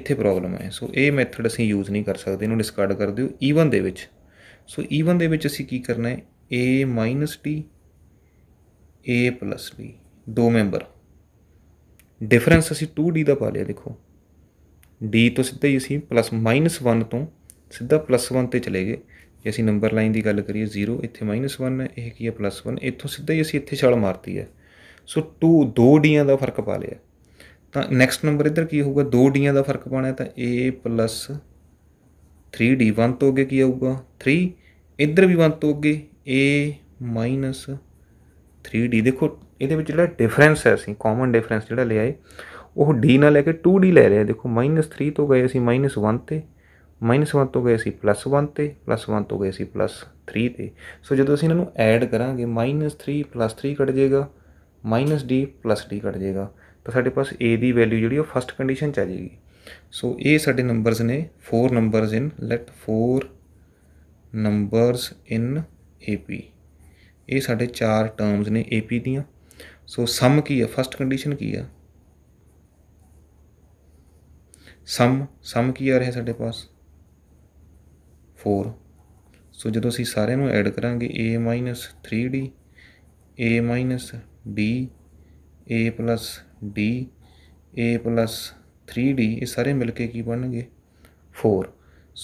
ਇੱਥੇ ਪ੍ਰੋਬਲਮ ਹੈ ਸੋ ਇਹ ਮੈਥਡ ਅਸੀਂ ਯੂਜ਼ ਨਹੀਂ ਕਰ ਸਕਦੇ ਇਹਨੂੰ ਡਿਸਕਾਰਡ ਕਰ ਦਿਓ ਈਵਨ ਦੇ ਵਿੱਚ ਸੋ ਈਵਨ ਦੇ ਵਿੱਚ ਅਸੀਂ ਕੀ ਕਰਨਾ ਹੈ a t a d ਦੋ ਮੈਂਬਰ ਡਿਫਰੈਂਸ ਅਸੀਂ 2d ਦਾ ਪਾ ਲਿਆ ਦੇਖੋ d ਤੋਂ ਸਿੱਧਾ ਹੀ ਅਸੀਂ 1 ਤੋਂ ਸਿੱਧਾ 1 ਤੇ ਚਲੇ ਗਏ ਜੇ ਅਸੀਂ ਨੰਬਰ ਲਾਈਨ ਦੀ ਗੱਲ ਕਰੀਏ 0 ਇੱਥੇ 1 ਹੈ ਇਹ ਕੀ ਹੈ 1 ਇੱਥੋਂ ਸਿੱਧਾ ਹੀ ਅਸੀਂ ਇੱਥੇ ਛਾਲ ਮਾਰਤੀ ਹੈ ਸੋ 2 ਦੋ ਡੀਆਂ ਦਾ ਫਰਕ ਪਾ ਲਿਆ ਤਾਂ ਨੈਕਸਟ ਨੰਬਰ ਇੱਧਰ ਕੀ ਹੋਊਗਾ ਦੋ ਡੀਆਂ ਦਾ ਫਰਕ ਪਾਣਾ ਤਾਂ a 3d 1 ਤੋਂ ਅੱਗੇ ਕੀ ਆਊਗਾ 3 ਇੱਧਰ ਵੀ 1 ਤੋਂ ਅੱਗੇ a 3d ਦੇਖੋ ਇਹਦੇ ਵਿੱਚ ਜਿਹੜਾ ਡਿਫਰੈਂਸ ਹੈ ਅਸੀਂ ਕਾਮਨ ਡਿਫਰੈਂਸ ਜਿਹੜਾ ਲਿਆਏ ਉਹ d ਨਾਲ ਲੈ ਕੇ 2d ਲੈ ਰਿਹਾ ਦੇਖੋ -3 ਤੋਂ ਗਏ ਅਸੀਂ -1 ਤੇ -1 ਤੋਂ ਗਏ ਅਸੀਂ +1 ਤੇ +1 ਤੋਂ ਗਏ ਅਸੀਂ +3 ਤੇ ਸੋ ਜਦੋਂ ਅਸੀਂ ਇਹਨਾਂ ਨੂੰ ਐਡ ਕਰਾਂਗੇ -3 +3 ਕੱਟ ਜਾਏਗਾ -d d ਕੱਟ ਜਾਏਗਾ ਤਾਂ ਸਾਡੇ ਪਾਸ a ਦੀ ਵੈਲਿਊ ਜਿਹੜੀ ਉਹ ਫਸਟ ਕੰਡੀਸ਼ਨ ਚ ਆ ਜਾਏਗੀ ਸੋ ਇਹ ਸਾਡੇ ਨੰਬਰਸ ਨੇ 4 numbers in let 4 numbers in AP ਇਹ ਸਾਡੇ 4 ਟਰਮਸ ਨੇ ਏਪੀ ਦੀਆਂ ਸੋ ਸਮ ਕੀ ਹੈ ਫਸਟ ਕੰਡੀਸ਼ਨ ਕੀ ਆ ਸਮ ਸਮ ਕੀ ਆ ਰਿਹਾ ਸਾਡੇ ਪਾਸ 4 ਸੋ ਜਦੋਂ ਅਸੀਂ ਸਾਰਿਆਂ ਨੂੰ ਐਡ ਕਰਾਂਗੇ a 3d a b a d a 3d ਇਹ ਸਾਰੇ ਮਿਲ ਕੇ ਕੀ ਬਣਨਗੇ 4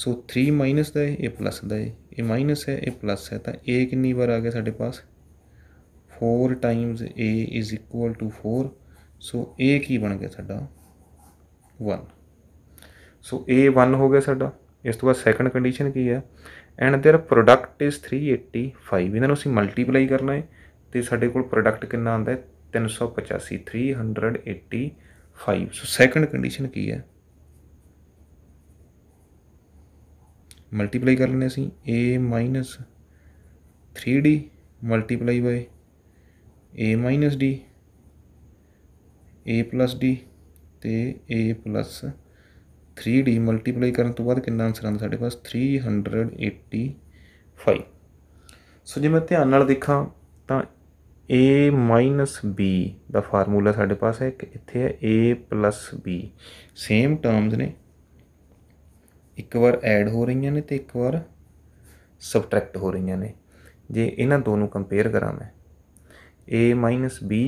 ਸੋ 3 ਮਾਈਨਸ ਦਾ ਇਹ ਪਲੱਸ ਦਾ ਹੈ ਇਹ ਮਾਈਨਸ ਹੈ ਇਹ ਪਲੱਸ ਹੈ ਤਾਂ a ਕਿੰਨੀ ਵਾਰ ਆ ਗਿਆ ਸਾਡੇ ਪਾਸ 4 times a is equal to 4 so a ਕੀ ਬਣ ਗਿਆ ਸਾਡਾ 1 ਸੋ a 1 ਹੋ ਗਿਆ ਸਾਡਾ ਇਸ ਤੋਂ ਬਾਅਦ ਸੈਕੰਡ ਕੰਡੀਸ਼ਨ ਕੀ ਹੈ ਐਂਡ देयर ਪ੍ਰੋਡਕਟ ਇਜ਼ 385 ਇਹਨਾਂ ਨੂੰ ਅਸੀਂ ਮਲਟੀਪਲਾਈ ਕਰਨਾ ਹੈ ਤੇ ਸਾਡੇ ਕੋਲ ਪ੍ਰੋਡਕਟ ਕਿੰਨਾ ਆਂਦਾ ਹੈ 385 385 5 ਸੋ ਸੈਕੰਡ ਕੰਡੀਸ਼ਨ ਕੀ ਹੈ ਮਲਟੀਪਲਾਈ ਕਰ ਲੈਣੇ ਅਸੀਂ a 3d multiply by a d a d ਤੇ a 3d ਮਲਟੀਪਲਾਈ ਕਰਨ ਤੋਂ ਬਾਅਦ ਕਿੰਨਾ ਆਨਸਰ ਆਉਂਦਾ ਸਾਡੇ ਪਾਸ 385 ਸੋ ਜੇ ਮੈਂ ਧਿਆਨ ਨਾਲ ਦੇਖਾਂ ਤਾਂ a ਮਾਈਨਸ b ਦਾ ਫਾਰਮੂਲਾ ਸਾਡੇ ਪਾਸ ਹੈ ਇੱਕ ਇੱਥੇ ਹੈ a plus b same terms ਨੇ ਇੱਕ ਵਾਰ ਐਡ ਹੋ ਰਹੀਆਂ ਨੇ ਤੇ ਇੱਕ ਵਾਰ ਸਬਟ੍ਰੈਕਟ ਹੋ ਰਹੀਆਂ ਨੇ ਜੇ ਇਹਨਾਂ ਦੋਨੋਂ ਕੰਪੇਅਰ ਕਰਾਂ ਮੈਂ a minus b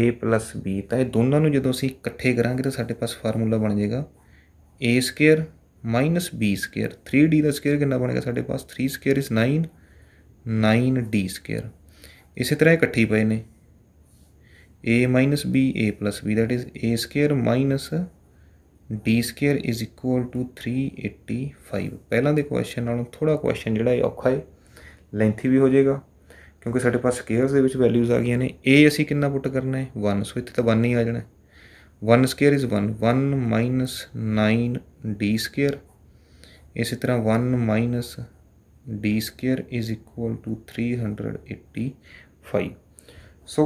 a plus b ਤਾਂ ਇਹ ਦੋਨਾਂ ਨੂੰ ਜਦੋਂ ਅਸੀਂ ਇਕੱਠੇ ਕਰਾਂਗੇ ਤਾਂ ਸਾਡੇ ਪਾਸ ਫਾਰਮੂਲਾ ਬਣ ਜਾਏਗਾ a square minus b square 3d ਦਾ ਸਕੁਅਰ ਕਿੰਨਾ ਬਣੇਗਾ ਸਾਡੇ ਪਾਸ 3 ਸਕੁਅਰ ਇਜ਼ 9 9d ਸਕੁਅਰ ਇਸੇ ਤਰ੍ਹਾਂ ਇਕੱਠੀ ਪਏ ਨੇ a b a b that is a square minus d square is equal to 385 ਪਹਿਲਾਂ ਦੇ ਕੁਐਸਚਨ ਨਾਲੋਂ ਥੋੜਾ ਕੁਐਸਚਨ ਜਿਹੜਾ ਇਹ ਔਖਾ ਹੈ ਲੈਂਥੀ ਵੀ ਹੋ ਜਾਏਗਾ ਕਿਉਂਕਿ ਸਾਡੇ ਪਾਸ ਸਕੇਅਰਸ ਦੇ ਵਿੱਚ ਵੈਲਿਊਜ਼ ਆ ਗਈਆਂ ਨੇ a ਅਸੀਂ ਕਿੰਨਾ ਪੁੱਟ ਕਰਨਾ ਹੈ 1 ਸੋ ਇੱਥੇ ਤਾਂ 1 ਹੀ ਆ ਜਾਣਾ 1 ਸਕੇਅਰ ਇਜ਼ 1 1 9 d ਇਸੇ ਤਰ੍ਹਾਂ 1 d square is equal to 385 5 so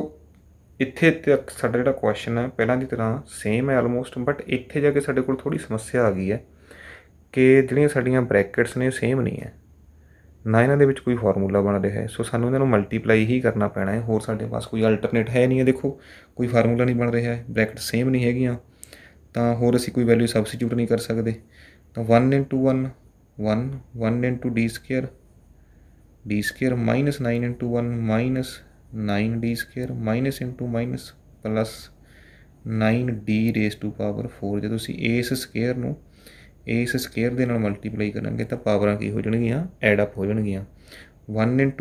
ਇੱਥੇ ਤੱਕ ਸਾਡਾ ਜਿਹੜਾ ਕੁਐਸਚਨ ਹੈ ਪਹਿਲਾਂ ਦੀ ਤਰ੍ਹਾਂ ਸੇਮ ਹੈ ਆਲਮੋਸਟ ਬਟ ਇੱਥੇ ਜਾ ਕੇ ਸਾਡੇ ਕੋਲ ਥੋੜੀ ਸਮੱਸਿਆ ਆ ਗਈ ਹੈ ਕਿ ਜਿਹੜੀਆਂ ਸਾਡੀਆਂ ਬ੍ਰੈਕਟਸ ਨੇ ਸੇਮ ਨਹੀਂ ਹੈ ਨਾ ਇਹਨਾਂ ਦੇ ਵਿੱਚ ਕੋਈ ਫਾਰਮੂਲਾ ਬਣ ਰਿਹਾ ਹੈ ਸੋ ਸਾਨੂੰ ਇਹਨਾਂ ਨੂੰ ਮਲਟੀਪਲਾਈ ਹੀ ਕਰਨਾ ਪੈਣਾ ਹੈ ਹੋਰ ਸਾਡੇ ਪਾਸ ਕੋਈ ਅਲਟਰਨੇਟ ਹੈ ਨਹੀਂ ਹੈ ਦੇਖੋ ਕੋਈ ਫਾਰਮੂਲਾ ਨਹੀਂ ਬਣ ਰਿਹਾ ਹੈ ਬ੍ਰੈਕਟ ਸੇਮ ਨਹੀਂ ਹੈਗੀਆਂ ਤਾਂ ਹੋਰ ਅਸੀਂ ਕੋਈ ਵੈਲਿਊ ਸਬਸਟੀਟਿਊਟ ਨਹੀਂ ਕਰ ਸਕਦੇ ਤਾਂ 1 1 1 1 d2 d2 9 1 1 9d square minus into minus plus 9d raise to power 4 ਜੇ ਤੁਸੀਂ ਇਸ ਸਕੁਅਰ ਨੂੰ ਇਸ ਸਕੁਅਰ ਦੇ ਨਾਲ ਮਲਟੀਪਲਾਈ ਕਰਾਂਗੇ ਤਾਂ ਪਾਵਰਾਂ ਕੀ ਹੋ ਜਾਣਗੀਆਂ ਐਡ ਅਪ ਹੋ ਜਾਣਗੀਆਂ 1 1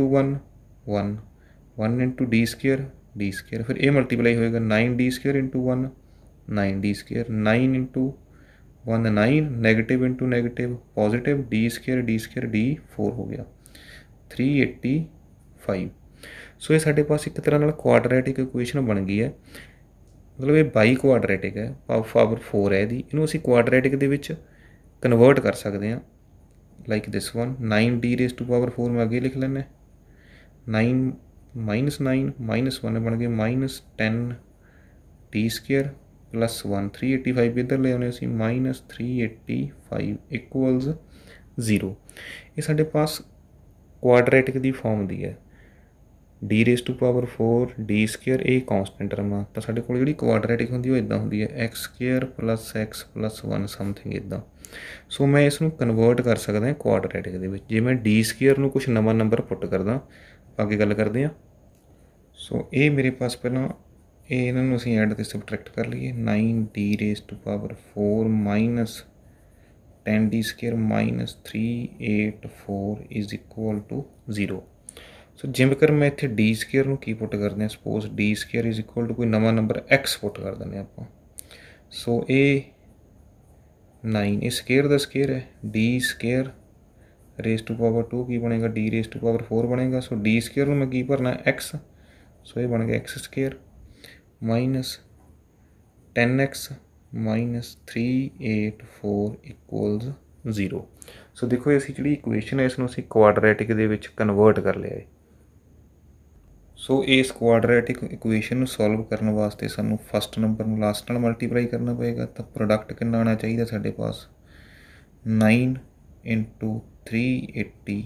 1 1 d ਸਕੁਅਰ d ਸਕੁਅਰ ਫਿਰ ਇਹ ਮਲਟੀਪਲਾਈ ਹੋਏਗਾ 9d square 1 9d square 9 1 9 negative into negative positive d square d square d 4 ਹੋ ਗਿਆ 385 ਸੋ ਇਹ ਸਾਡੇ ਪਾਸ ਇੱਕ ਤਰ੍ਹਾਂ ਨਾਲ ਕੁਆਡਰੈਟਿਕ ਇਕੁਏਸ਼ਨ ਬਣ ਗਈ ਹੈ ਮਤਲਬ ਇਹ ਬਾਈ ਕੁਆਡਰੈਟਿਕ ਹੈ ਪਾਵਰ 4 ਹੈ ਇਹਦੀ ਇਹਨੂੰ ਅਸੀਂ ਕੁਆਡਰੈਟਿਕ ਦੇ ਵਿੱਚ ਕਨਵਰਟ ਕਰ ਸਕਦੇ ਹਾਂ like this one 9d raise to power 4 ਮੈਂ ਅੱਗੇ ਲਿਖ ਲੈਣਾ 9 9 1 ਬਣ ਗਏ 10d ਸਕੁਅਰ 1 385 ਇਧਰ ਲੈ ਆਉਨੇ ਅਸੀਂ 385 0 ਇਹ ਸਾਡੇ ਪਾਸ ਕੁਆਡਰੈਟਿਕ ਦੀ ਫਾਰਮ ਦੀ ਹੈ d raise to power 4 d square ਇਹ ਕਨਸਟੈਂਟ ਟਰਮ ਆ ਤਾਂ ਸਾਡੇ ਕੋਲ ਜਿਹੜੀ ਕੁਆਡਰੈਟਿਕ ਹੁੰਦੀ ਉਹ ਇਦਾਂ ਹੁੰਦੀ ਹੈ x ਸਕੁਅਰ x 1 ਸਮਥਿੰਗ ਇਦਾਂ ਸੋ ਮੈਂ ਇਸ ਨੂੰ ਕਨਵਰਟ ਕਰ ਸਕਦਾ ਹਾਂ ਕੁਆਡਰੈਟਿਕ ਦੇ ਵਿੱਚ ਜੇ ਮੈਂ d ਸਕੁਅਰ ਨੂੰ ਕੁਝ ਨਵਾਂ ਨੰਬਰ ਪੁੱਟ ਕਰਦਾ ਅੱਗੇ ਗੱਲ ਕਰਦੇ ਹਾਂ ਸੋ ਇਹ ਮੇਰੇ ਪਾਸ ਪਹਿਲਾਂ ਇਹ ਇਹਨਾਂ ਨੂੰ ਅਸੀਂ ਐਡ ਤੇ ਸਬਟ੍ਰੈਕਟ ਕਰ ਲਈਏ 9d raise to power 4 10d 384 0 ਸੋ ਕਰ ਮੈਂ ਇੱਥੇ d ਸਕੁਅਰ ਨੂੰ ਕੀ ਪੁੱਟ ਕਰਦੇ ਆ suppose d square is equal to ਕੋਈ ਨਵਾਂ ਨੰਬਰ x ਪੁੱਟ ਕਰ ਦਿੰਦੇ ਆ ਆਪਾਂ ਸੋ ਇਹ 9 ਇਹ ਸਕੁਅਰ ਦਾ ਸਕੁਅਰ ਹੈ d square raise to power 2 ਕੀ ਬਣੇਗਾ d ਰੇਸ ਟੂ ਪਾਵਰ 4 ਬਣੇਗਾ ਸੋ d ਸਕੁਅਰ ਨੂੰ ਮੈਂ ਕੀ ਭਰਨਾ x ਸੋ ਇਹ ਬਣ ਗਿਆ x ਸਕੁਅਰ ਮਾਈਨਸ 10x 384 0 ਸੋ ਦੇਖੋ ਇਹ ਅਸੀਂ ਜਿਹੜੀ ਇਕੁਏਸ਼ਨ ਹੈ ਇਸ ਨੂੰ ਅਸੀਂ ਕੁਆਡਰੈਟਿਕ ਦੇ ਵਿੱਚ ਕਨਵਰਟ ਕਰ ਲਿਆ ਹੈ ਸੋ ਇਸ ਕੁਆਡਰੈਟਿਕ ਇਕੁਏਸ਼ਨ ਨੂੰ ਸੋਲਵ ਕਰਨ ਵਾਸਤੇ ਸਾਨੂੰ ਫਸਟ ਨੰਬਰ ਨੂੰ ਲਾਸਟ ਨਾਲ ਮਲਟੀਪਲਾਈ ਕਰਨਾ ਪਏਗਾ ਤਾਂ ਪ੍ਰੋਡਕਟ ਕਿੰਨਾ ਆਣਾ ਚਾਹੀਦਾ ਸਾਡੇ ਪਾਸ 9 384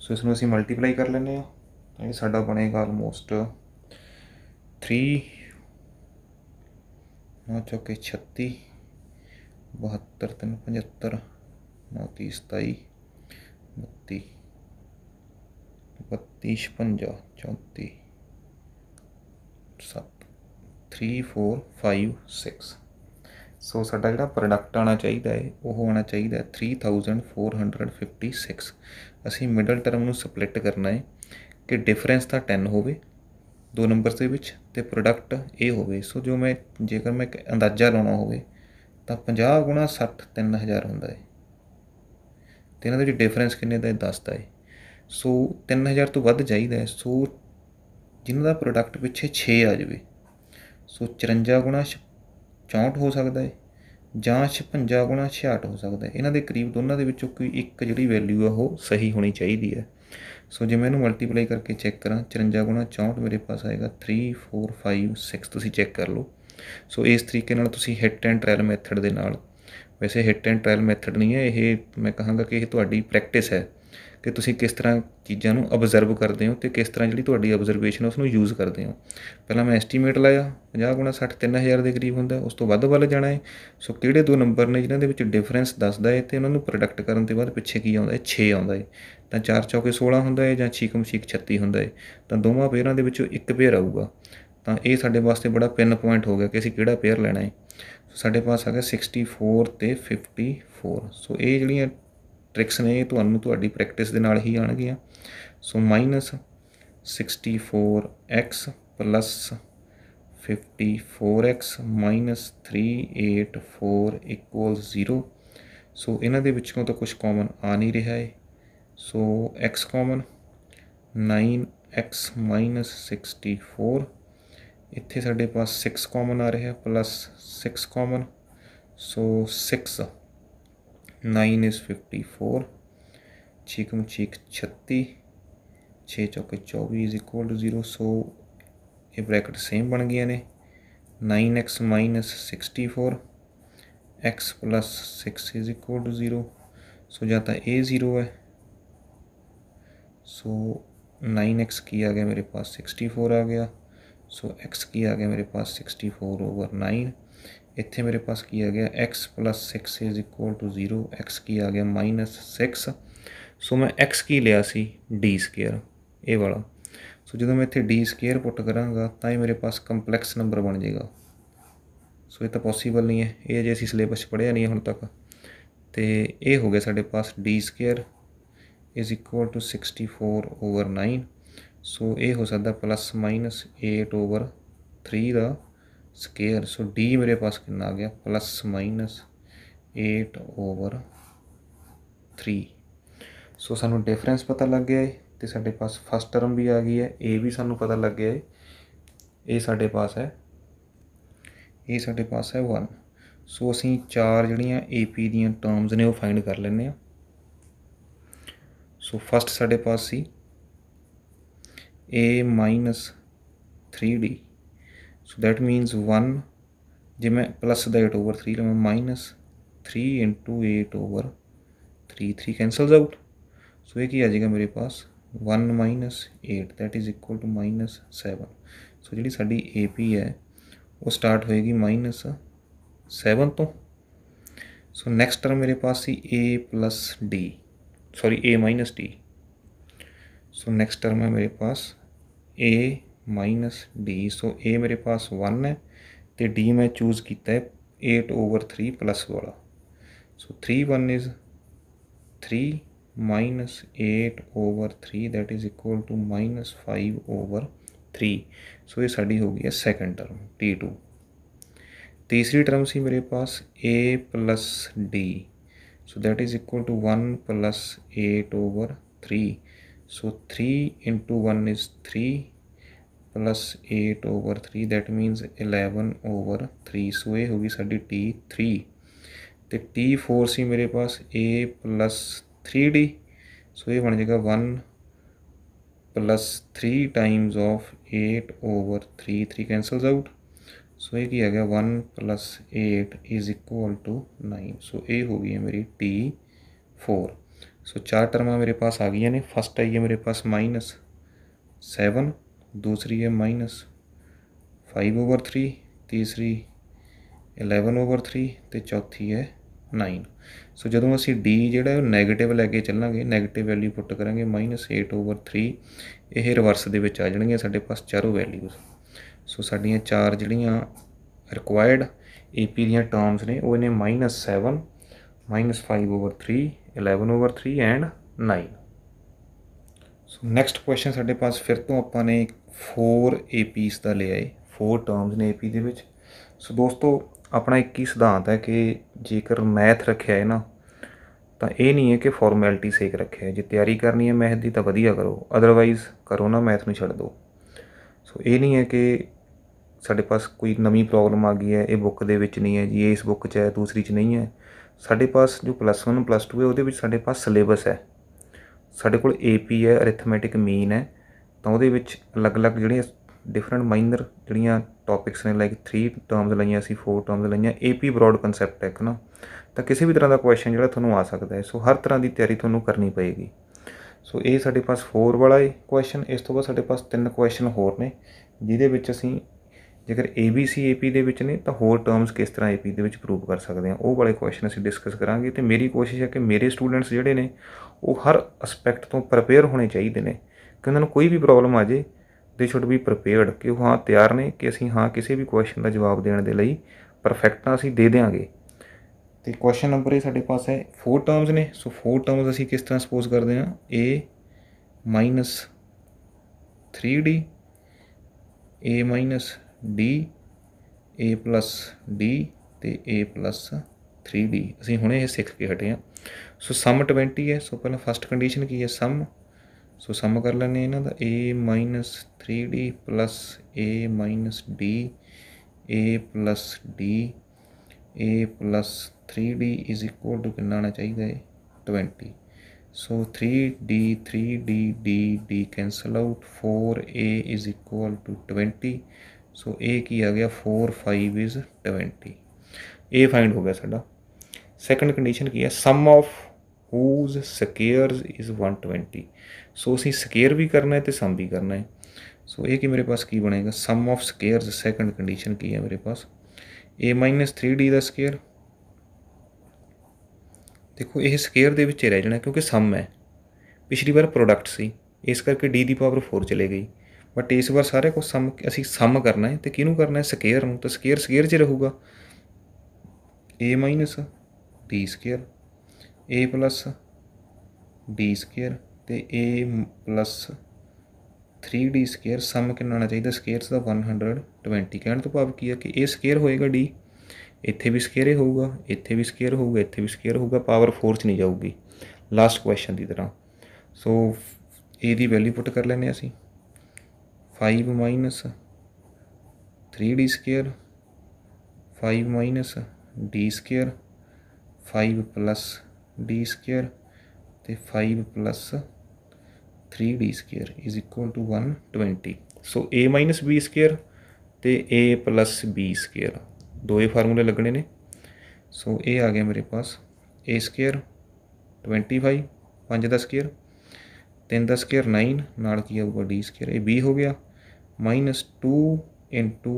ਸੋ ਇਸ ਨੂੰ ਅਸੀਂ ਮਲਟੀਪਲਾਈ ਕਰ ਲੈਨੇ ਆ ਤਾਂ ਇਹ ਸਾਡਾ ਬਣੇਗਾ ਆਲਮੋਸਟ 3 9 ਚੌਕੇ 36 72 375 75 27 32 ਬੱਤੀ ਛਪੰਜਾ ਚੌਂਤੀ 3 4 5 6 ਸੋ ਸਾਡਾ ਜਿਹੜਾ ਪ੍ਰੋਡਕਟ ਆਣਾ ਚਾਹੀਦਾ ਹੈ ਉਹ ਆਣਾ ਚਾਹੀਦਾ 3456 ਅਸੀਂ ਮਿਡਲ ਟਰਮ ਨੂੰ ਸਪਲਿਟ ਕਰਨਾ ਹੈ ਕਿ ਡਿਫਰੈਂਸ ਤਾਂ 10 ਹੋਵੇ ਦੋ ਨੰਬਰ ਦੇ ਵਿੱਚ ਤੇ ਪ੍ਰੋਡਕਟ ਇਹ ਹੋਵੇ ਸੋ ਜੋ ਮੈਂ ਜੇਕਰ ਮੈਂ ਇੱਕ ਅੰਦਾਜ਼ਾ ਲਾਉਣਾ ਹੋਵੇ ਤਾਂ 50 60 3000 ਹੁੰਦਾ ਹੈ ਤੇ ਇਹਨਾਂ ਦੇ ਵਿੱਚ ਡਿਫਰੈਂਸ ਕਿੰਨੇ ਦਾ ਹੈ 10 ਹੈ ਸੋ 3000 ਤੋਂ ਵੱਧ ਚਾਹੀਦਾ ਸੋ ਜਿਨ੍ਹਾਂ ਦਾ ਪ੍ਰੋਡਕਟ ਪਿੱਛੇ 6 ਆ ਜਾਵੇ ਸੋ 54 ਗੁਣਾ 64 ਹੋ ਸਕਦਾ ਹੈ ਜਾਂ 56 ਗੁਣਾ 66 ਹੋ ਸਕਦਾ ਹੈ ਇਹਨਾਂ ਦੇ ਕਰੀਬ ਦੋਨਾਂ ਦੇ ਵਿੱਚੋਂ ਕੋਈ ਇੱਕ ਜਿਹੜੀ ਵੈਲਿਊ ਆ ਉਹ ਸਹੀ ਹੋਣੀ ਚਾਹੀਦੀ ਹੈ ਸੋ ਜੇ ਮੈਂ ਇਹਨੂੰ ਮਲਟੀਪਲਾਈ ਕਰਕੇ ਚੈੱਕ ਕਰਾਂ 54 ਗੁਣਾ 64 ਮੇਰੇ ਪਾਸ ਆਏਗਾ 3 4 5 6 ਤੁਸੀਂ ਚੈੱਕ ਕਰ ਲਓ ਸੋ ਇਸ ਤਰੀਕੇ ਨਾਲ ਤੁਸੀਂ ਹਿੱਟ ਐਂਡ ਟ੍ਰਾਇਲ ਮੈਥਡ ਦੇ ਨਾਲ ਵੈਸੇ ਹਿੱਟ ਐਂਡ ਟ੍ਰਾਇਲ ਮੈਥਡ ਨਹੀਂ ਹੈ ਇਹ ਮੈਂ ਕਹਾਂਗਾ ਕਿ ਇਹ ਤੁਹਾਡੀ ਪ੍ਰੈਕਟਿਸ ਹੈ ਕਿ ਤੁਸੀਂ ਕਿਸ ਤਰ੍ਹਾਂ ਚੀਜ਼ਾਂ ਨੂੰ ਆਬਜ਼ਰਵ ਕਰਦੇ ਹੋ ਤੇ ਕਿਸ ਤਰ੍ਹਾਂ ਜਿਹੜੀ ਤੁਹਾਡੀ ਆਬਜ਼ਰਵੇਸ਼ਨ ਉਸ ਨੂੰ ਯੂਜ਼ ਕਰਦੇ ਹੋ ਪਹਿਲਾਂ ਮੈਂ ਐਸਟੀਮੇਟ ਲਾਇਆ 50 ਗੁਣਾ 60 3000 ਦੇ ਕਰੀਬ ਹੁੰਦਾ ਉਸ ਤੋਂ ਵੱਧ ਵੱਲ ਜਾਣਾ ਹੈ ਸੋ ਕਿਹੜੇ ਦੋ ਨੰਬਰ ਨੇ ਜਿਨ੍ਹਾਂ ਦੇ ਵਿੱਚ ਡਿਫਰੈਂਸ ਦੱਸਦਾ ਹੈ ਤੇ ਉਹਨਾਂ ਨੂੰ ਪ੍ਰੋਡਕਟ ਕਰਨ ਤੋਂ ਬਾਅਦ ਪਿੱਛੇ ਕੀ ਆਉਂਦਾ ਹੈ 6 ਆਉਂਦਾ ਹੈ ਤਾਂ 4 ਚੌਕੇ 16 ਹੁੰਦਾ ਹੈ ਜਾਂ 6 ਕਮ 6 36 ਹੁੰਦਾ ਹੈ ਤਾਂ ਦੋਵਾਂ ਪੇਅਰਾਂ ਦੇ ਵਿੱਚੋਂ ਇੱਕ ਪੇਅਰ ਆਊਗਾ ਤਾਂ ਇਹ ਸਾਡੇ ਵਾਸਤੇ ਬੜਾ ਪਿੰਨ ਪੁਆਇੰਟ ਹੋ ਗਿਆ ਕਿ ਅਸੀਂ ਕਿਹੜਾ ਪੇਅਰ ਲੈਣਾ ਹੈ ਸੋ ਸਾਡੇ ਪਾਸ ਆ ਗਿਆ 64 ਤੇ 54 ਸੋ ਇਹ ਜਿਹੜੀਆਂ ਟ੍ਰਿਕਸ ਨੇ ਤੁਹਾਨੂੰ ਤੁਹਾਡੀ ਪ੍ਰੈਕਟਿਸ ਦੇ ਨਾਲ ਹੀ ਆਣਗੀਆਂ ਸੋ ਮਾਈਨਸ 64x 54x 384 0 ਸੋ ਇਹਨਾਂ ਦੇ ਵਿੱਚੋਂ ਤਾਂ ਕੁਝ ਕਾਮਨ ਆ ਨਹੀਂ ਰਿਹਾ ਹੈ ਸੋ x ਕਾਮਨ 9x 64 ਇੱਥੇ ਸਾਡੇ ਪਾਸ 6 ਕਾਮਨ ਆ ਰਿਹਾ plus 6 common so 6 nine is fifty four छीकम छीक छत्ती छः चौके चौबीस is equal to zero so ये ब्रैकेट सेम बन गई ने nine x minus sixty four x plus six is equal to zero so जाता ए ज़ीरो है सो नाइन एक्स की आ गया मेरे पास सिक्सटी फोर आ गया सो so, एक्स की आ गया मेरे पास सिक्सटी फोर ओवर नाइन ਇੱਥੇ ਮੇਰੇ ਪਾਸ ਕੀ ਆ ਗਿਆ x 6 0 x ਕੀ ਆ ਗਿਆ -6 ਸੋ ਮੈਂ x ਕੀ ਲਿਆ ਸੀ d² ਇਹ ਵਾਲਾ ਸੋ ਜਦੋਂ ਮੈਂ ਇੱਥੇ d² ਪੁੱਟ ਕਰਾਂਗਾ ਤਾਂ ਇਹ ਮੇਰੇ ਪਾਸ ਕੰਪਲੈਕਸ ਨੰਬਰ ਬਣ ਜਾਏਗਾ ਸੋ ਇਹ ਤਾਂ ਪੋਸੀਬਲ ਨਹੀਂ ਹੈ ਇਹ ਜੇ ਅਸੀਂ ਸਿਲੇਬਸ ਪੜ੍ਹਿਆ ਨਹੀਂ ਹੁਣ ਤੱਕ ਤੇ ਇਹ ਹੋ ਗਿਆ ਸਾਡੇ ਪਾਸ d² 64 9 ਸੋ ਇਹ ਹੋ ਸਕਦਾ ਪਲੱਸ ਮਾਈਨਸ 8 3 ਦਾ स्केयर ਸੋ d ਮੇਰੇ ਪਾਸ ਕਿੰਨਾ ਆ ਗਿਆ ਪਲੱਸ ਮਾਈਨਸ 8 ਓਵਰ 3 ਸੋ ਸਾਨੂੰ ਡਿਫਰੈਂਸ ਪਤਾ ਲੱਗ ਗਿਆ ਤੇ ਸਾਡੇ ਪਾਸ ਫਸਟ ਟਰਮ ਵੀ ਆ ਗਈ ਹੈ ਇਹ ਵੀ ਸਾਨੂੰ ਪਤਾ ਲੱਗ ਗਿਆ ਹੈ ਇਹ ਸਾਡੇ ਪਾਸ ਹੈ ਇਹ ਸਾਡੇ ਪਾਸ ਹੈ 1 ਸੋ ਅਸੀਂ ਚਾਰ ਜਿਹੜੀਆਂ AP ਦੀਆਂ ਟਰਮਸ ਨੇ ਉਹ ਫਾਈਂਡ ਕਰ ਲੈਣੇ ਆ ਸੋ ਫਸਟ ਸਾਡੇ ਪਾਸ ਸੀ A 3D so that means one जे मैं plus the eight over three ਲਵਾਂ minus three into eight over three three cancels out so ये की आ जाएगा मेरे पास one minus eight that is equal to minus seven so जी सा ए पी है वो स्टार्ट होएगी माइनस सैवन तो सो नैक्सट टर्म मेरे पास सी ए plus d sorry a minus d so next term है मेरे पास ए माइनस डी सो ए मेरे पास वन है तो डी मैं चूज़ किया है एट ओवर थ्री प्लस वाला so three one is three minus eight over three that is equal to minus five over three so ये साड़ी हो गई है सैकेंड टर्म टी टू तीसरी टर्म सी मेरे पास ए plus d so that is equal to one plus eight over three so three into one is three plus 8 over 3 that means 11 over 3 so ये होगी साड़ी t3 ਤੇ t4 ਸੀ ਮੇਰੇ ਪਾਸ a 3d ਸੋ ਇਹ ਬਣ ਜਾਏਗਾ 1 3 times of 8 over 3 3 cancels out so ਇਹ ਕੀ ਆ ਗਿਆ 1 8 ਇਜ਼ ਇਕੁਅਲ ਟੂ 9 ਸੋ ਇਹ ਹੋ ਗਈ ਹੈ ਮੇਰੀ t4 ਸੋ ਚਾਰ ਟਰਮਾਂ ਮੇਰੇ ਪਾਸ ਆ ਗਈਆਂ ਨੇ ਫਸਟ ਆਈ ਹੈ ਮੇਰੇ ਪਾਸ ਮਾਈਨਸ -7 ਦੂਸਰੀ ਹੈ ਮਾਈਨਸ 5 ओवर थ्री ਤੀਸਰੀ 11 ਓਵਰ 3 ਤੇ ਚੌਥੀ ਹੈ 9 ਸੋ ਜਦੋਂ ਅਸੀਂ d ਜਿਹੜਾ ਉਹ 네ਗੇਟਿਵ ਲੈ ਕੇ ਚੱਲਾਂਗੇ 네ਗੇਟਿਵ ਵੈਲਿਊ ਪੁੱਟ ਕਰਾਂਗੇ -8 ਓਵਰ 3 ਇਹ ਰਿਵਰਸ ਦੇ ਵਿੱਚ ਆ ਜਾਣਗੇ ਸਾਡੇ ਪਾਸ ਚਾਰੋਂ ਵੈਲਿਊਸ ਸੋ ਸਾਡੀਆਂ ਚਾਰ ਜਿਹੜੀਆਂ ਰਿਕੁਆਇਰਡ AP ਦੀਆਂ ਟਰਮਸ ਨੇ ਉਹ ਨੇ -7 -5 over 3 11 over 3 and 9 so next question ਸਾਡੇ ਪਾਸ ਫਿਰ ਤੋਂ ਆਪਾਂ ਨੇ 4 APs ਦਾ ਲਿਆ ਏ 4 ਟਰਮਸ ਨੇ AP ਦੇ ਵਿੱਚ ਸੋ ਦੋਸਤੋ ਆਪਣਾ ਇੱਕ ਹੀ ਸਿਧਾਂਤ ਹੈ ਕਿ ਜੇਕਰ ਮੈਥ ਰੱਖਿਆ ਹੈ ਨਾ ਤਾਂ ਇਹ ਨਹੀਂ ਹੈ ਕਿ ਫਾਰਮੈਲਿਟੀ ਸੇਕ ਰੱਖਿਆ ਹੈ ਜੇ ਤਿਆਰੀ ਕਰਨੀ ਹੈ ਮੈਥ ਦੀ ਤਾਂ ਵਧੀਆ ਕਰੋ ਅਦਰਵਾਈਜ਼ ਕਰੋ ਨਾ ਮੈਥ ਨੂੰ ਛੱਡ ਦਿਓ ਸੋ ਇਹ ਨਹੀਂ ਹੈ ਕਿ ਸਾਡੇ ਪਾਸ ਕੋਈ ਨਵੀਂ ਪ੍ਰੋਬਲਮ ਆ ਗਈ ਹੈ ਇਹ ਬੁੱਕ ਦੇ ਵਿੱਚ ਨਹੀਂ ਹੈ ਜੀ ਇਸ ਬੁੱਕ 'ਚ ਹੈ ਦੂਸਰੀ 'ਚ ਨਹੀਂ ਹੈ ਸਾਡੇ ਪਾਸ ਜੋ ਪਲੱਸ 1 ਪਲੱਸ 2 ਹੈ ਉਹਦੇ ਵਿੱਚ ਸਾਡੇ ਪਾਸ ਸਿਲੇਬਸ ਹੈ ਸਾਡੇ ਕੋਲ ਏਪੀ ਹੈ ਅਰਿਥਮੈਟਿਕ ਮੀਨ ਹੈ ਤਾਂ ਉਹਦੇ ਵਿੱਚ ਅਲੱਗ-ਅਲੱਗ ਜਿਹੜੀਆਂ ਡਿਫਰੈਂਟ ਮਾਈਨਰ ਜਿਹੜੀਆਂ ਟੌਪਿਕਸ ਨੇ ਲਾਈਕ 3 ਟਰਮਸ ਲਈਆਂ ਸੀ 4 ਟਰਮਸ ਲਈਆਂ ਏਪੀ ਬ੍ਰੌਡ ਕਨਸੈਪਟ ਹੈ ਨਾ ਤਾਂ ਕਿਸੇ ਵੀ ਤਰ੍ਹਾਂ ਦਾ ਕੁਐਸਚਨ ਜਿਹੜਾ ਤੁਹਾਨੂੰ ਆ ਸਕਦਾ ਹੈ ਸੋ ਹਰ ਤਰ੍ਹਾਂ ਦੀ ਤਿਆਰੀ ਤੁਹਾਨੂੰ ਕਰਨੀ ਪਏਗੀ ਸੋ ਇਹ ਸਾਡੇ ਪਾਸ 4 ਵਾਲਾ ਹੈ ਕੁਐਸਚਨ ਇਸ ਤੋਂ ਬਾਅਦ ਸਾਡੇ ਪਾਸ ਤਿੰਨ ਕੁਐਸਚਨ ਹੋਰ ਨੇ ਜਿਹਦੇ ਵਿੱਚ ਅਸੀਂ ਜੇਕਰ ABC AP ਦੇ ਵਿੱਚ ਨੇ ਤਾਂ ਹੋਰ ਟਰਮਸ ਕਿਸ ਤਰ੍ਹਾਂ AP ਦੇ ਵਿੱਚ ਪ੍ਰੂਵ ਕਰ ਸਕਦੇ ਆ ਉਹ ਵਾਲੇ ਕੁਐਸਚਨ ਅਸੀਂ ਡਿਸਕਸ ਕਰਾਂਗੇ ਤੇ ਮੇਰੀ ਕੋਸ਼ਿਸ਼ ਹੈ ਕਿ ਮੇਰੇ ਸਟੂਡੈਂਟਸ ਜਿਹੜੇ ਨੇ ਉਹ ਹਰ ਐਸਪੈਕਟ ਤੋਂ ਪ੍ਰਪੇਅਰ ਹੋਣੇ ਚਾਹੀਦੇ ਨੇ ਕਿ ਉਹਨਾਂ ਨੂੰ ਕੋਈ ਵੀ ਪ੍ਰੋਬਲਮ ਆ ਜੇ ਦੇ ਸ਼ੁੱਡ ਬੀ ਪ੍ਰਪੇਅਰਡ ਕਿ ਉਹ ਹਾਂ ਤਿਆਰ ਨੇ ਕਿ ਅਸੀਂ ਹਾਂ ਕਿਸੇ ਵੀ ਕੁਐਸਚਨ ਦਾ ਜਵਾਬ ਦੇਣ ਦੇ ਲਈ ਪਰਫੈਕਟ ਤਾਂ ਅਸੀਂ ਦੇ ਦੇਾਂਗੇ ਤੇ ਕੁਐਸਚਨ ਨੰਬਰ ਇਹ ਸਾਡੇ ਪਾਸ ਹੈ 4 ਟਰਮਸ ਨੇ ਸੋ 4 ਟਰਮਸ ਅਸੀਂ ਕਿਸ ਤਰ੍ਹਾਂ ਸਪੋਜ਼ ਕਰਦੇ ਹਾਂ A 3D A d a plus d ਤੇ ਏ a 3d ਅਸੀਂ ਹੁਣੇ ਇਹ ਸਿੱਖ ਕੇ ਹਟੇ ਆ ਸੋ ਸਮ 20 ਹੈ ਸੋ ਪਹਿਲਾਂ ਫਸਟ ਕੰਡੀਸ਼ਨ ਕੀ ਹੈ ਸਮ ਸੋ ਸਮ ਕਰ ਲੈਣੇ ਇਹਨਾਂ ਦਾ a 3d a d a d a 3d is equal to ਕਿੰਨਾ ਆਣਾ ਚਾਹੀਦਾ ਹੈ 20 ਸੋ 3d 3d d d cancel out 4a is equal to ਸੋ ਇਹ ਕੀ ਆ ਗਿਆ 4 5 ਇਜ਼ 20 ਇਹ ਫਾਈਂਡ ਹੋ ਗਿਆ ਸਾਡਾ ਸੈਕੰਡ ਕੰਡੀਸ਼ਨ ਕੀ ਹੈ sum of whose squares is 120 so ਅਸੀਂ ਸਕੇਅਰ ਵੀ ਕਰਨਾ ਹੈ ਤੇ ਸਮ ਵੀ ਕਰਨਾ ਹੈ ਸੋ ਇਹ ਕੀ ਮੇਰੇ ਪਾਸ ਕੀ ਬਣੇਗਾ sum of squares second condition ਕੀ ਹੈ ਮੇਰੇ ਪਾਸ a 3d ਦਾ ਸਕੇਅਰ ਦੇਖੋ ਇਹ ਸਕੇਅਰ ਦੇ ਵਿੱਚ ਹੀ ਰਹਿ ਜਾਣਾ ਕਿਉਂਕਿ ਸਮ ਹੈ ਪਿਛਲੀ ਵਾਰ ਪ੍ਰੋਡਕਟ ਸੀ ਇਸ ਕਰਕੇ d ਦੀ ਪਾਵਰ 4 ਚਲੇ ਗਈ ਬਟ ਇਸ ਵਾਰ ਸਾਰੇ ਕੁਝ ਸਮ ਅਸੀਂ ਸਮ ਕਰਨਾ ਹੈ ਤੇ ਕਿਹਨੂੰ ਕਰਨਾ ਹੈ ਸਕੇਅਰ ਨੂੰ ਤਾਂ ਸਕੇਅਰ ਸਕੇਅਰ 'ਚ ਰਹੂਗਾ a b square a b square ਤੇ a 3d ਸਕੇਅਰ ਸਮ ਕਿੰਨਾ ਆਣਾ ਚਾਹੀਦਾ ਸਕੇਅਰਸ ਦਾ 120 ਕਹਿਣ ਤੋਂ ਭਾਵ ਕੀ ਹੈ ਕਿ ਇਹ ਸਕੇਅਰ ਹੋਏਗਾ d ਇੱਥੇ ਵੀ ਸਕੇਅਰ ਹੀ ਹੋਊਗਾ ਇੱਥੇ ਵੀ ਸਕੇਅਰ ਹੋਊਗਾ ਇੱਥੇ ਵੀ ਸਕੇਅਰ ਹੋਊਗਾ ਪਾਵਰ 4 ਚ ਨਹੀਂ ਜਾਊਗੀ ਲਾਸਟ ਕੁਐਸਚਨ ਦੀ ਤਰ੍ਹਾਂ ਸੋ a ਦੀ ਵੈਲਿਊ ਪੁੱਟ ਕਰ ਲੈਨੇ ਅਸੀਂ 5 minus 3d square 5 minus d square 5 plus d square ਤੇ 5 plus 3d square is equal to 120 so, a minus b square ਤੇ a प्लस b square ਦੋ फार्मूले ਫਾਰਮੂਲੇ ਲੱਗਣੇ ਨੇ so, a ਆ ਗਿਆ ਮੇਰੇ ਪਾਸ a square 25 5 ਦਾ ਸਕੁਅਰ 3 ਦਾ ਸਕੁਅਰ 9 ਨਾਲ ਕੀ ਆਊਗਾ d ਸਕੁਅਰ ਇਹ b ਹੋ ਗਿਆ minus 2 into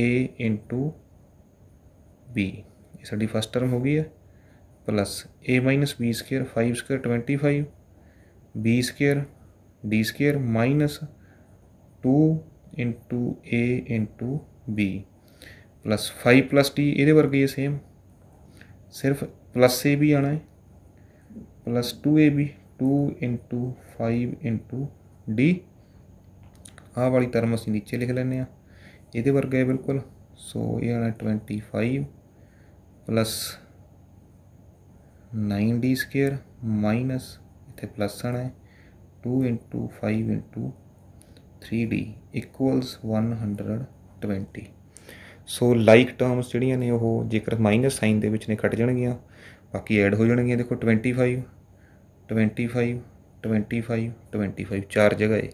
a into b ਇਹ ਸਾਡੀ ਫਸਟ ਟਰਮ ਹੋ ਗਈ ਹੈ plus a b square 5 square 25 b square d square minus 2 into a into b plus 5 plus d ਇਹਦੇ ਵਰਗਾ ਹੀ ਸੇਮ ਸਿਰਫ ਪਲੱਸ a ਆਣਾ ਹੈ plus 2ab 2 into 5 into d ਆਹ ਵਾਲੀ ਟਰਮ ਅਸੀਂ ਨੀਚੇ ਲਿਖ ਲੈਨੇ ਆ ਇਹਦੇ ਵਰਗਾ ਹੈ ਬਿਲਕੁਲ ਸੋ ਇਹ ਆਣਾ 25 ਪਲੱਸ 9d² ਸਕੁਅਰ ਮਾਈਨਸ ਇੱਥੇ ਪਲੱਸ ਆਣਾ ਹੈ 2 5 3d 120 ਸੋ ਲਾਈਕ ਟਰਮਸ ਜਿਹੜੀਆਂ ਨੇ ਉਹ ਜੇਕਰ ਮਾਈਨਸ ਸਾਈਨ ਦੇ ਵਿੱਚ ਨੇ ਕੱਟ ਜਾਣਗੀਆਂ ਬਾਕੀ ਐਡ ਹੋ ਜਾਣਗੀਆਂ ਦੇਖੋ 25 25 25 25 ਚਾਰ ਜਗ੍ਹਾ ਹੈ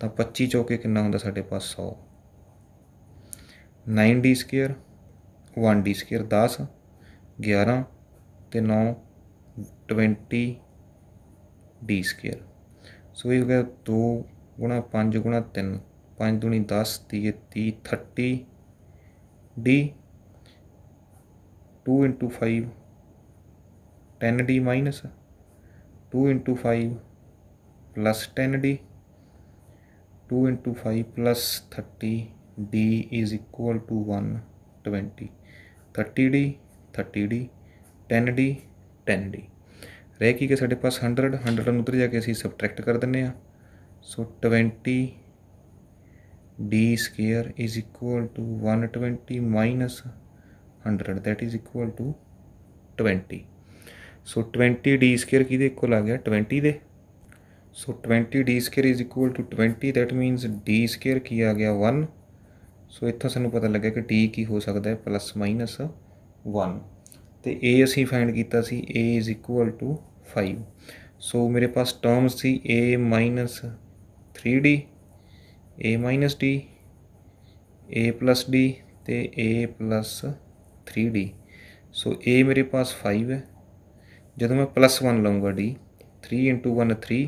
ਤਾਂ 25 ਚੌਕੇ ਕਿੰਨਾ ਹੁੰਦਾ ਸਾਡੇ ਪਾਸ 100 9d² 1d² 10 11 ਤੇ 9 20 ਸੋ ਇਹ ਹੋ ਗਿਆ 2 ਗੁਣਾ 5 ਗੁਣਾ 3 5 ਦੁਣੀ 10 30 30 d 2 into 5 10d minus 2 into 5 plus 10d 2 into 5 plus d is equal to 120 30d 30d 10d 10d ਰਹਿ ਕੀ ਕਿ ਸਾਡੇ ਪਾਸ 100 100 ਨੂੰ ਉਧਰ ਜਾ ਕੇ ਅਸੀਂ ਸਬਟ੍ਰੈਕਟ ਕਰ ਦਿੰਨੇ ਆ so 20 d square is equal to 120 minus 100 that is equal to 20 so 20 d square ਕਿਹਦੇ ਇਕੁਅਲ ਆ ਗਿਆ 20 ਦੇ so 20 d square is equal to 20 that means d square किया गया 1 so ਇੱਥੋਂ ਸਾਨੂੰ ਪਤਾ ਲੱਗਿਆ ਕਿ d ਕੀ ਹੋ ਸਕਦਾ ਹੈ ਪਲੱਸ ਮਾਈਨਸ 1 ਤੇ a ਅਸੀਂ ਫਾਈਂਡ ਕੀਤਾ ਸੀ a is equal to 5 so ਮੇਰੇ ਪਾਸ ਟਰਮ ਸੀ a 3d a d a d ਤੇ a 3d so a ਮੇਰੇ ਪਾਸ 5 ਹੈ ਜਦੋਂ ਮੈਂ 1 ਲਾਉਂਗਾ d 3 1 3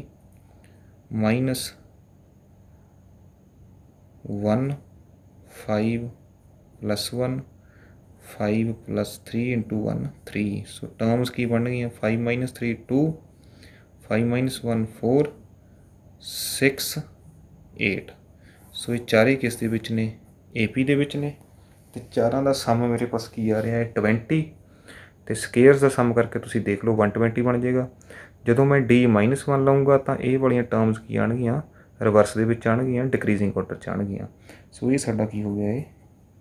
minus 1 5 1 5 3 into 1 3 so terms ਕੀ ਬਣ ਗਈਆਂ 5 3 2 5 1 4 6 8 ਸੋ ਇਹ ਚਾਰੇ ਕਿਸ ਦੇ ਵਿੱਚ ਨੇ AP ਦੇ ਵਿੱਚ ਨੇ ਤੇ ਚਾਰਾਂ ਦਾ ਸਮ ਮੇਰੇ ਪਾਸ ਕੀ ਆ ਰਿਹਾ ਹੈ 20 ਤੇ ਸਕੇਅਰਸ ਦਾ ਸਮ ਕਰਕੇ ਤੁਸੀਂ ਦੇਖ ਲਓ 120 ਬਣ ਜਾਏਗਾ ਜਦੋਂ ਮੈਂ d-1 ਲਾਉਂਗਾ ਤਾਂ ਇਹ ਵਾਲੀਆਂ ਟਰਮਸ ਕੀ ਆਣਗੀਆਂ ਰਿਵਰਸ ਦੇ ਵਿੱਚ ਆਣਗੀਆਂ ਡਿਕਰੀਜ਼ਿੰਗ ਆਰਡਰ ਚ ਆਣਗੀਆਂ ਸੋ ਇਹ ਸਾਡਾ ਕੀ ਹੋ ਗਿਆ ਇਹ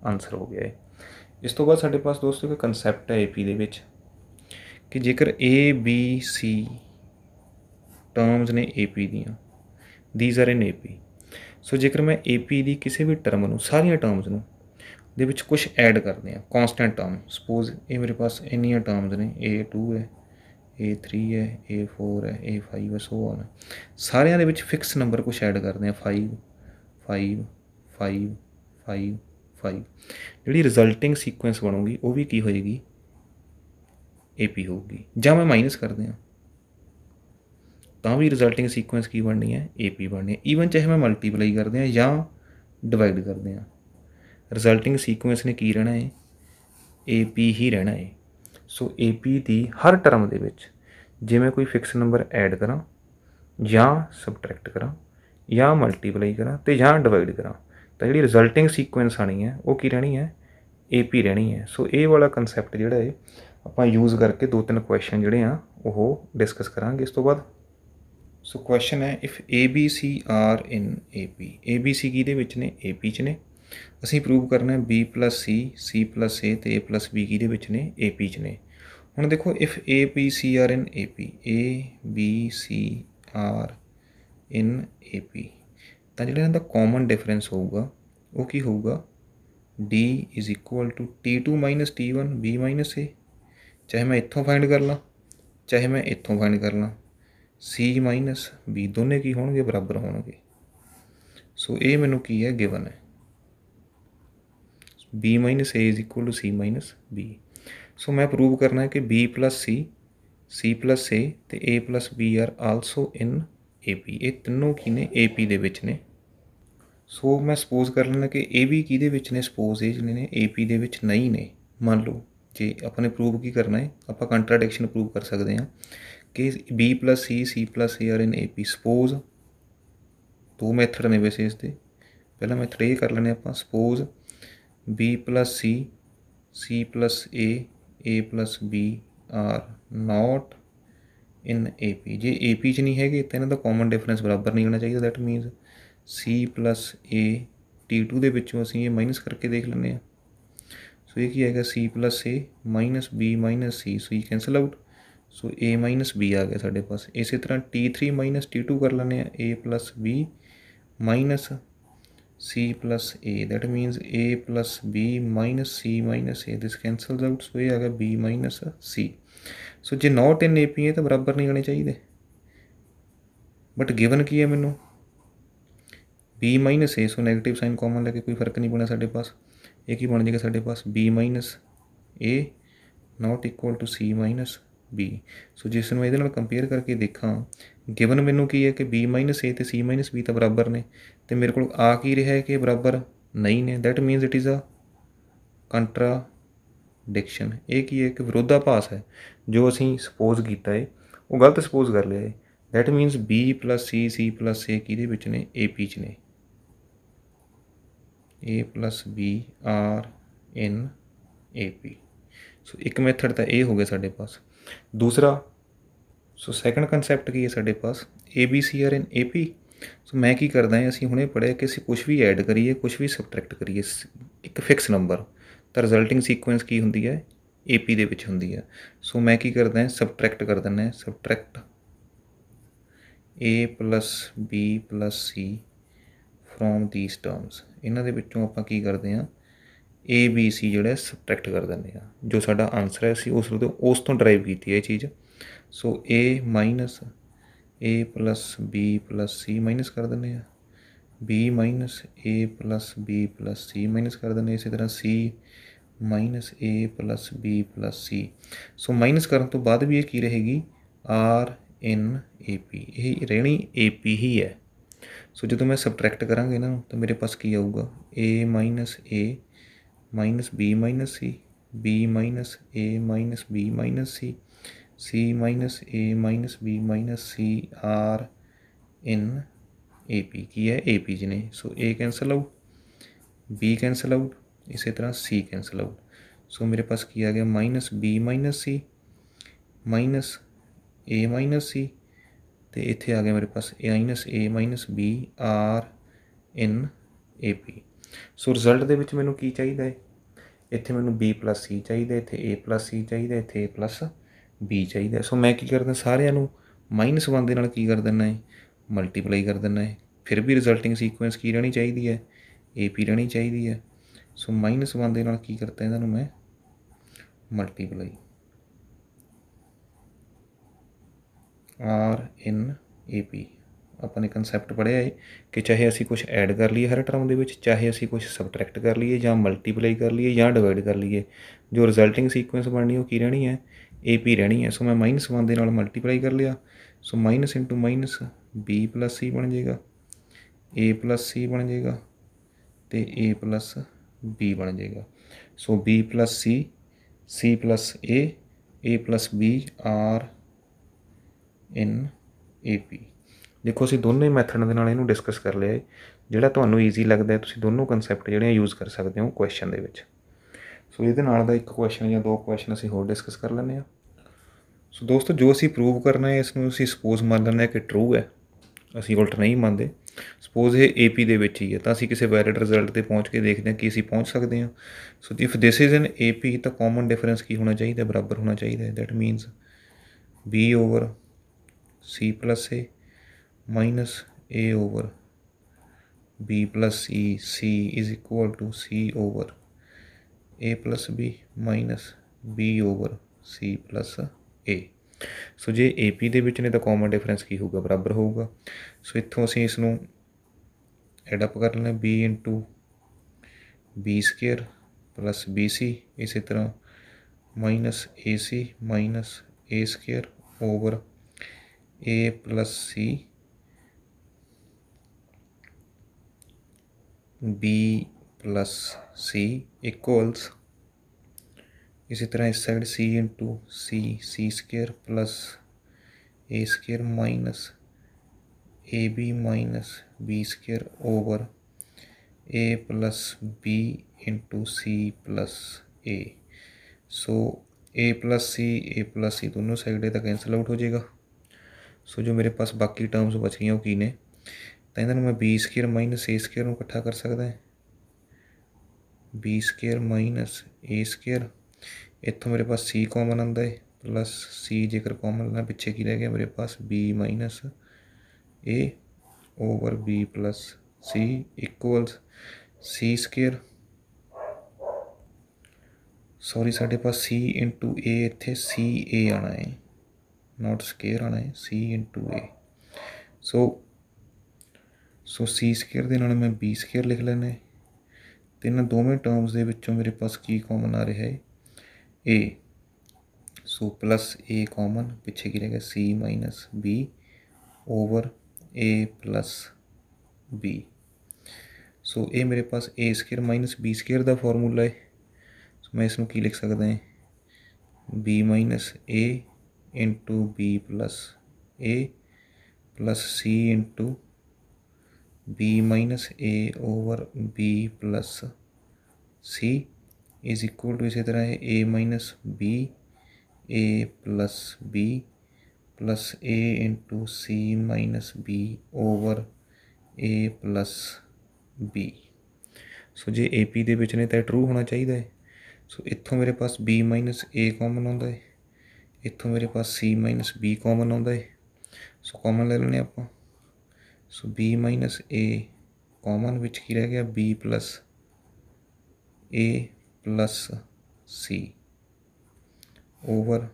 ਆਨਸਰ ਹੋ ਗਿਆ ਇਹ ਇਸ ਤੋਂ ਬਾਅਦ ਸਾਡੇ ਪਾਸ ਦੋਸਤੋ ਇੱਕ ਕਨਸੈਪਟ ਹੈ AP ਦੇ ਵਿੱਚ ਕਿ ਜੇਕਰ A B C ਟਰਮਸ ਨੇ AP ਦੀਆਂ these are in AP so ਜੇਕਰ ਮੈਂ AP ਦੀ ਕਿਸੇ ਵੀ ਟਰਮ ਨੂੰ ਸਾਰੀਆਂ ਟਰਮਸ ਨੂੰ ਦੇ ਵਿੱਚ ਕੁਝ ਐਡ ਕਰਦੇ ਆ ਕਨਸਟੈਂਟ ਟਰਮ ਸਪੋਜ਼ ਇਹ ਮੇਰੇ ਪਾਸ ਇੰਨੀਆਂ ਟਰਮਸ ਨੇ A 2 ਹੈ A3 ਹੈ A4 ਹੈ A5 ਹੈ ਸੋ ਆਨ ਸਾਰਿਆਂ ਦੇ ਵਿੱਚ ਫਿਕਸ ਨੰਬਰ ਕੁਝ ਐਡ ਕਰਦੇ ਆ 5 5 5 5 5 ਜਿਹੜੀ ਰਿਜ਼ਲਟਿੰਗ ਸੀਕੁਐਂਸ ਬਣੂਗੀ ਉਹ ਵੀ ਕੀ ਹੋਏਗੀ AP ਹੋਊਗੀ ਜਾਂ ਮੈਂ ਮਾਈਨਸ ਕਰਦੇ ਆ ਤਾਂ ਵੀ ਰਿਜ਼ਲਟਿੰਗ ਸੀਕੁਐਂਸ ਕੀ ਬਣਨੀ ਹੈ AP ਬਣਨੀ ਹੈ ਈਵਨ ਚਾਹੇ ਮੈਂ ਮਲਟੀਪਲਾਈ ਕਰਦੇ ਆ ਜਾਂ ਡਿਵਾਈਡ ਕਰਦੇ ਆ ਰਿਜ਼ਲਟਿੰਗ ਸੀਕੁਐਂਸ ਨੇ ਕੀ ਰਹਿਣਾ ਹੈ AP ਹੀ ਰਹਿਣਾ ਹੈ ਸੋ ਏਪੀ ਦੀ ਹਰ ਟਰਮ ਦੇ ਵਿੱਚ ਜੇ ਮੈਂ ਕੋਈ ਫਿਕਸ ਨੰਬਰ ਐਡ ਕਰਾਂ ਜਾਂ ਸਬਟਰੈਕਟ ਕਰਾਂ ਜਾਂ ਮਲਟੀਪਲਾਈ ਕਰਾਂ ਤੇ ਜਾਂ ਡਿਵਾਈਡ ਕਰਾਂ ਤਾਂ ਜਿਹੜੀ ਰਿਜ਼ਲਟਿੰਗ ਸੀਕੁਐਂਸ ਆਣੀ ਹੈ ਉਹ ਕੀ ਰਹਿਣੀ ਹੈ ਏਪੀ ਰਹਿਣੀ ਹੈ ਸੋ ਇਹ ਵਾਲਾ ਕਨਸੈਪਟ ਜਿਹੜਾ ਹੈ ਆਪਾਂ ਯੂਜ਼ ਕਰਕੇ ਦੋ ਤਿੰਨ ਕੁਐਸਚਨ ਜਿਹੜੇ ਆ ਉਹ ਡਿਸਕਸ ਕਰਾਂਗੇ ਇਸ ਤੋਂ ਬਾਅਦ ਸੋ ਕੁਐਸਚਨ ਹੈ if A B C are in A P A B C ਕੀ ਦੇ ਵਿੱਚ ਨੇ ਏ ਪੀ ਚ ਨੇ ਅਸੀਂ ਪ੍ਰੂਵ ਕਰਨਾ ਹੈ b c c a ਤੇ a b ਕੀ ਵਿੱਚ ਨੇ ap ਚ ਨੇ ਹੁਣ ਦੇਖੋ if ap c are in ap a b c r in ap ਤਾਂ ਜਿਹੜਾ ਇਹਦਾ ਕਾਮਨ ਡਿਫਰੈਂਸ ਹੋਊਗਾ ਉਹ ਕੀ ਹੋਊਗਾ d t2 t1 b a ਚਾਹੇ ਮੈਂ ਇੱਥੋਂ ਫਾਈਂਡ ਕਰ ਲਾਂ ਚਾਹੇ ਮੈਂ ਇੱਥੋਂ ਫਾਈਂਡ ਕਰ ਲਾਂ c b ਦੋਨੇ ਕੀ ਹੋਣਗੇ ਬਰਾਬਰ ਹੋਣਗੇ ਸੋ ਇਹ ਮੈਨੂੰ ਕੀ ਹੈ ਗਿਵਨ ਹੈ b minus a is equal to c minus b ਸੋ ਮੈਂ ਪ੍ਰੂਵ ਕਰਨਾ ਹੈ ਕਿ b c c a ਤੇ a b are also in AP ਇਹ ਤਿੰਨੋਂ ਕੀ ਨੇ AP ਦੇ ਵਿੱਚ ਨੇ ਸੋ ਮੈਂ ਸਪੋਜ਼ ਕਰ ਲੈਣਾ ਕਿ ab ਵੀ ਕਿਹਦੇ ਵਿੱਚ ਨੇ ਸਪੋਜ਼ ਇਹ ਜਿਹਨੇ ਨੇ AP ਦੇ ਵਿੱਚ ਨਹੀਂ ਨੇ ਮੰਨ ਲਓ ਜੇ ਆਪਣੇ ਪ੍ਰੂਵ ਕੀ ਕਰਨਾ ਹੈ ਆਪਾਂ ਕੰਟਰਡਿਕਸ਼ਨ ਪ੍ਰੂਵ ਕਰ ਸਕਦੇ ਹਾਂ ਕਿ B C C A are in AP suppose ਦੋ ਮੈਥਡ ਨੇ ਵੈਸੇ ਇਸ ਦੇ ਪਹਿਲਾ ਮੈਥਡ ਇਹ ਕਰ ਲੈਣੇ ਆਪਾਂ suppose B plus C C plus A A plus B are not in A P जे ए पी च नहीं हैगे ਤਾਂ ਇਹਨਾਂ ਦਾ ਕਾਮਨ ਡਿਫਰੈਂਸ ਬਰਾਬਰ ਨਹੀਂ ਹੋਣਾ ਚਾਹੀਦਾ that means c a t2 ਦੇ ਵਿੱਚੋਂ ਅਸੀਂ ਇਹ ਮਾਈਨਸ ਕਰਕੇ ਦੇਖ ਲੈਂਦੇ ਆ ਸੋ ਇਹ ਕੀ ਆਏਗਾ c a b c so ਇਹ cancel out so a b ਆ ਗਿਆ ਸਾਡੇ ਪਾਸ ਇਸੇ ਤਰ੍ਹਾਂ t3 t2 ਕਰ ਲੈਂਦੇ ਆ a b c plus a that means a plus b minus c minus a this cancels out so ye aga b minus c so je not in ap hai to barabar nahi hone chahiye but given ki hai mainu b minus a so negative sign common leke koi fark nahi pona sade paas ek hi ban jayega sade paas b minus a not equal to c minus b so jis nu ede naal compare karke dekha given ਮੈਨੂੰ ਕੀ ਹੈ ਕਿ b a ਤੇ c b ਤਾਂ ਬਰਾਬਰ ਨੇ ਤੇ ਮੇਰੇ ਕੋਲ ਆ ਕੀ ਰਿਹਾ ਹੈ ਕਿ ਬਰਾਬਰ ਨਹੀਂ ਨੇ that means it is a contradiction ਇਹ ਕੀ ਹੈ ਕਿ ਵਿਰੋਧਾਭਾਸ ਹੈ ਜੋ ਅਸੀਂ ਸੁਪੋਜ਼ ਕੀਤਾ ਹੈ ਉਹ ਗਲਤ ਸੁਪੋਜ਼ ਕਰ ਲਿਆ ਹੈ that means b c c a ਕਿਹਦੇ ਵਿੱਚ ਨੇ ap ਚ ਨੇ a b r n ap ਸੋ ਇੱਕ ਮੈਥਡ ਤਾਂ ਇਹ ਹੋ ਗਿਆ ਸਾਡੇ ਪਾਸ ਦੂਸਰਾ ਸੋ ਸੈਕੰਡ ਕਨਸੈਪਟ ਕੀ ਹੈ ਸਾਡੇ ਪਾਸ ABC are in AP so ਮੈਂ ਕੀ ਕਰਦਾ ਹਾਂ ਅਸੀਂ ਹੁਣੇ ਪੜਿਆ ਕਿ ਅਸੀਂ ਕੁਝ ਵੀ ਐਡ ਕਰੀਏ ਕੁਝ ਵੀ ਸਬਟ੍ਰੈਕਟ ਕਰੀਏ ਇੱਕ ਫਿਕਸ ਨੰਬਰ ਤਾਂ ਰਿਜ਼ਲਟਿੰਗ ਸੀਕੁਐਂਸ ਕੀ ਹੁੰਦੀ ਹੈ AP ਦੇ ਵਿੱਚ ਹੁੰਦੀ ਹੈ ਸੋ ਮੈਂ ਕੀ ਕਰਦਾ ਹਾਂ ਸਬਟ੍ਰੈਕਟ ਕਰ ਦਿੰਦਾ ਹਾਂ subtract A B C from these terms ਇਹਨਾਂ ਦੇ ਵਿੱਚੋਂ ਆਪਾਂ ਕੀ ਕਰਦੇ ਹਾਂ ABC ਜਿਹੜਾ ਸਬਟ੍ਰੈਕਟ ਕਰ ਦਿੰਦੇ ਆ ਜੋ ਸਾਡਾ ਆਨਸਰ ਹੈ ਸੀ ਉਸ ਤੋਂ ਉਸ ਤੋਂ ਡਰਾਈਵ ਕੀਤੀ ਹੈ ਇਹ ਚੀਜ਼ so A minus A plus B plus C minus कर देने B minus A plus B plus C minus कर देने इसी तरह C minus A plus B plus C so minus करने तो बाद भी ये की रहेगी आर एन ए पी यही रहनी ए पी ही है सो so, जो तो मैं सबट्रैक्ट करा ना तो मेरे पास की आऊगा A minus A minus B minus C B minus A minus B minus C C minus A minus B minus C r in AP की है AP जी ने so A cancel out B cancel out इसी तरह C कैंसिल आउट सो मेरे पास किया गया minus B minus C minus A minus C ਤੇ ਇੱਥੇ ਆ ਗਿਆ ਮੇਰੇ ਪਾਸ A minus A minus B are in AP so result ਦੇ ਵਿੱਚ ਮੈਨੂੰ ਕੀ ਚਾਹੀਦਾ ਹੈ ਇੱਥੇ ਮੈਨੂੰ b c ਚਾਹੀਦਾ ਇੱਥੇ a c ਚਾਹੀਦਾ ਇੱਥੇ a b ਚਾਹੀਦਾ ਸੋ ਮੈਂ ਕੀ ਕਰਦਾ ਸਾਰਿਆਂ ਨੂੰ ਮਾਈਨਸ 1 ਦੇ ਨਾਲ ਕੀ ਕਰ ਦਿੰਦਾ ਹੈ ਮਲਟੀਪਲਾਈ ਕਰ ਦਿੰਦਾ ਹੈ ਫਿਰ ਵੀ ਰਿਜ਼ਲਟਿੰਗ ਸੀਕੁਐਂਸ ਕੀ ਰਹਿਣੀ ਚਾਹੀਦੀ ਹੈ ap ਰਹਿਣੀ ਚਾਹੀਦੀ ਹੈ ਸੋ ਮਾਈਨਸ 1 ਦੇ ਨਾਲ ਕੀ ਕਰਤਾ ਇਹਨਾਂ ਨੂੰ ਮੈਂ ਮਲਟੀਪਲਾਈ ਆਰ ਇਨ ap ਆਪਾਂ ਨੇ ਕਨਸੈਪਟ ਪੜਿਆ ਹੈ ਕਿ ਚਾਹੇ ਅਸੀਂ ਕੁਝ ਐਡ ਕਰ ਲਈਏ ਹਰ ਟਰਮ ਦੇ ਵਿੱਚ ਚਾਹੇ ਅਸੀਂ ਕੁਝ ਸਬਟਰੈਕਟ ਕਰ ਲਈਏ ਜਾਂ ਮਲਟੀਪਲਾਈ ਕਰ ਲਈਏ ਜਾਂ ਡਿਵਾਈਡ ਕਰ ਲਈਏ ਜੋ ਰਿਜ਼ਲਟਿੰਗ ਸੀਕੁਐਂਸ ਬਣਨੀ ਉਹ ਕੀ ਰਹਿਣੀ ਹੈ AP ਰਹਿਣੀ ਹੈ ਸੋ ਮੈਂ ਮਾਈਨਸ 1 ਦੇ ਨਾਲ ਮਲਟੀਪਲਾਈ ਕਰ ਲਿਆ so minus into minus B C ਬਣ ਜਾਏਗਾ A C ਬਣ ਜਾਏਗਾ ਤੇ A B ਬਣ ਜਾਏਗਾ ਸੋ B C C A A B R in AP ਦੇਖੋ ਅਸੀਂ ਦੋਨੇ ਮੈਥਡ ਦੇ ਨਾਲ ਇਹਨੂੰ ਡਿਸਕਸ ਕਰ ਲਿਆ ਜਿਹੜਾ ਤੁਹਾਨੂੰ ਈਜ਼ੀ ਲੱਗਦਾ ਤੁਸੀਂ ਦੋਨੋਂ ਕਨਸੈਪਟ ਜਿਹੜੇ ਯੂਜ਼ ਕਰ ਸਕਦੇ ਹੋ ਕੁਐਸਚਨ ਦੇ ਵਿੱਚ ਸੋ ਇਹਦੇ ਨਾਲ ਦਾ ਇੱਕ ਕੁਐਸਚਨ ਜਾਂ ਦੋ ਕੁਐਸਚਨ ਅਸੀਂ ਹੋਰ ਡਿਸਕਸ ਕਰ ਲੈਂਦੇ ਹਾਂ ਸੋ ਦੋਸਤੋ ਜੋ ਅਸੀਂ ਪ੍ਰੂਵ ਕਰਨਾ ਹੈ ਇਸ ਨੂੰ ਅਸੀਂ ਸਪੋਜ਼ ਮੰਨ ਲੈਣਾ ਹੈ ਕਿ ਟਰੂ ਹੈ ਅਸੀਂ ਉਲਟ ਨਹੀਂ ਮੰਨਦੇ ਸਪੋਜ਼ ਇਹ AP ਦੇ ਵਿੱਚ ਹੀ ਹੈ ਤਾਂ ਅਸੀਂ ਕਿਸੇ ਵੈਲਿਡ ਰਿਜ਼ਲਟ ਤੇ ਪਹੁੰਚ ਕੇ ਦੇਖਦੇ ਹਾਂ ਕਿ ਅਸੀਂ ਪਹੁੰਚ ਸਕਦੇ ਹਾਂ so if this is in AP ਤਾਂ ਕਾਮਨ ਡਿਫਰੈਂਸ ਕੀ ਹੋਣਾ ਚਾਹੀਦਾ ਬਰਾਬਰ ਹੋਣਾ ਚਾਹੀਦਾ that means B over C A minus A over B C. E, C is equal to C over A B minus B over C A so ਜੇ ਏਪੀ ਦੇ ਵਿੱਚ ਨੇ ਤਾਂ ਕਾਮਨ ਡਿਫਰੈਂਸ ਕੀ ਹੋਊਗਾ ਬਰਾਬਰ ਹੋਊਗਾ ਸੋ ਇੱਥੋਂ ਅਸੀਂ ਇਸ ਨੂੰ ਐਡ ਅਪ ਕਰ ਲੈਣਾ b b ਸਕੁਅਰ bc ਇਸੇ ਤਰ੍ਹਾਂ minus ac minus a square over a c b c equals इसी तरह इस side C into C C square plus A square minus A B minus B square over A plus B into C plus A so A plus C A plus C दोनों साइड का कैंसल आउट हो जाएगा सो so, जो मेरे पास बाकी टर्म्स बच गई वो की ने तो इन्होंने मैं B square minus A square इकट्ठा कर सकता है B square minus A square ਇੱਥੋਂ ਮੇਰੇ ਪਾਸ c ਕਾਮਨ ਆਂਦਾ ਹੈ ਪਲੱਸ c ਜੇਕਰ ਕਾਮਨ ਲੈਣਾ ਪਿੱਛੇ ਕੀ ਰਹਿ ਗਿਆ ਮੇਰੇ ਪਾਸ b minus a over b plus c equals c square sorry ਸਾਡੇ ਪਾਸ c ਇੰਟੂ a ਇੱਥੇ c a ਆਣਾ ਹੈ ਨਾਟ ਸਕੁਅਰ ਆਣਾ ਹੈ c into a so so c square ਦੇ ਨਾਲ ਮੈਂ b ਸਕੁਅਰ ਲਿਖ ਲੈਣਾ ਹੈ ਤਿੰਨ ਦੋਵੇਂ ਟਰਮਸ ਦੇ ਵਿੱਚੋਂ ਮੇਰੇ ਪਾਸ ਕੀ ਕਾਮਨ ਆ ਰਿਹਾ ਹੈ ए सो प्लस ए कॉमन पीछे गिरेगा C minus B over A plus B so A मेरे पास A square minus B square का फॉर्मूला है सो मैं इसमें की लिख सकता है B minus A into B plus A plus C into B minus A over B plus C is equal to ਇਸੇ ਤਰ੍ਹਾਂ ਇਹ a minus b a plus b plus a into c minus b over a plus b ਸੋ ਜੇ AP ਦੇ ਵਿੱਚ ਨੇ ਤਾਂ ਟਰੂ ਹੋਣਾ ਚਾਹੀਦਾ ਹੈ ਸੋ ਇੱਥੋਂ ਮੇਰੇ ਪਾਸ b ਮਾਈਨਸ a ਕਾਮਨ ਆਉਂਦਾ ਹੈ ਇੱਥੋਂ ਮੇਰੇ ਪਾਸ c ਮਾਈਨਸ b ਕਾਮਨ ਆਉਂਦਾ ਹੈ ਸੋ ਕਾਮਨ ਲੈ ਲੈਣੇ ਆਪਾਂ so b minus a common ਵਿੱਚ ਕੀ ਰਹਿ ਗਿਆ b plus a plus C over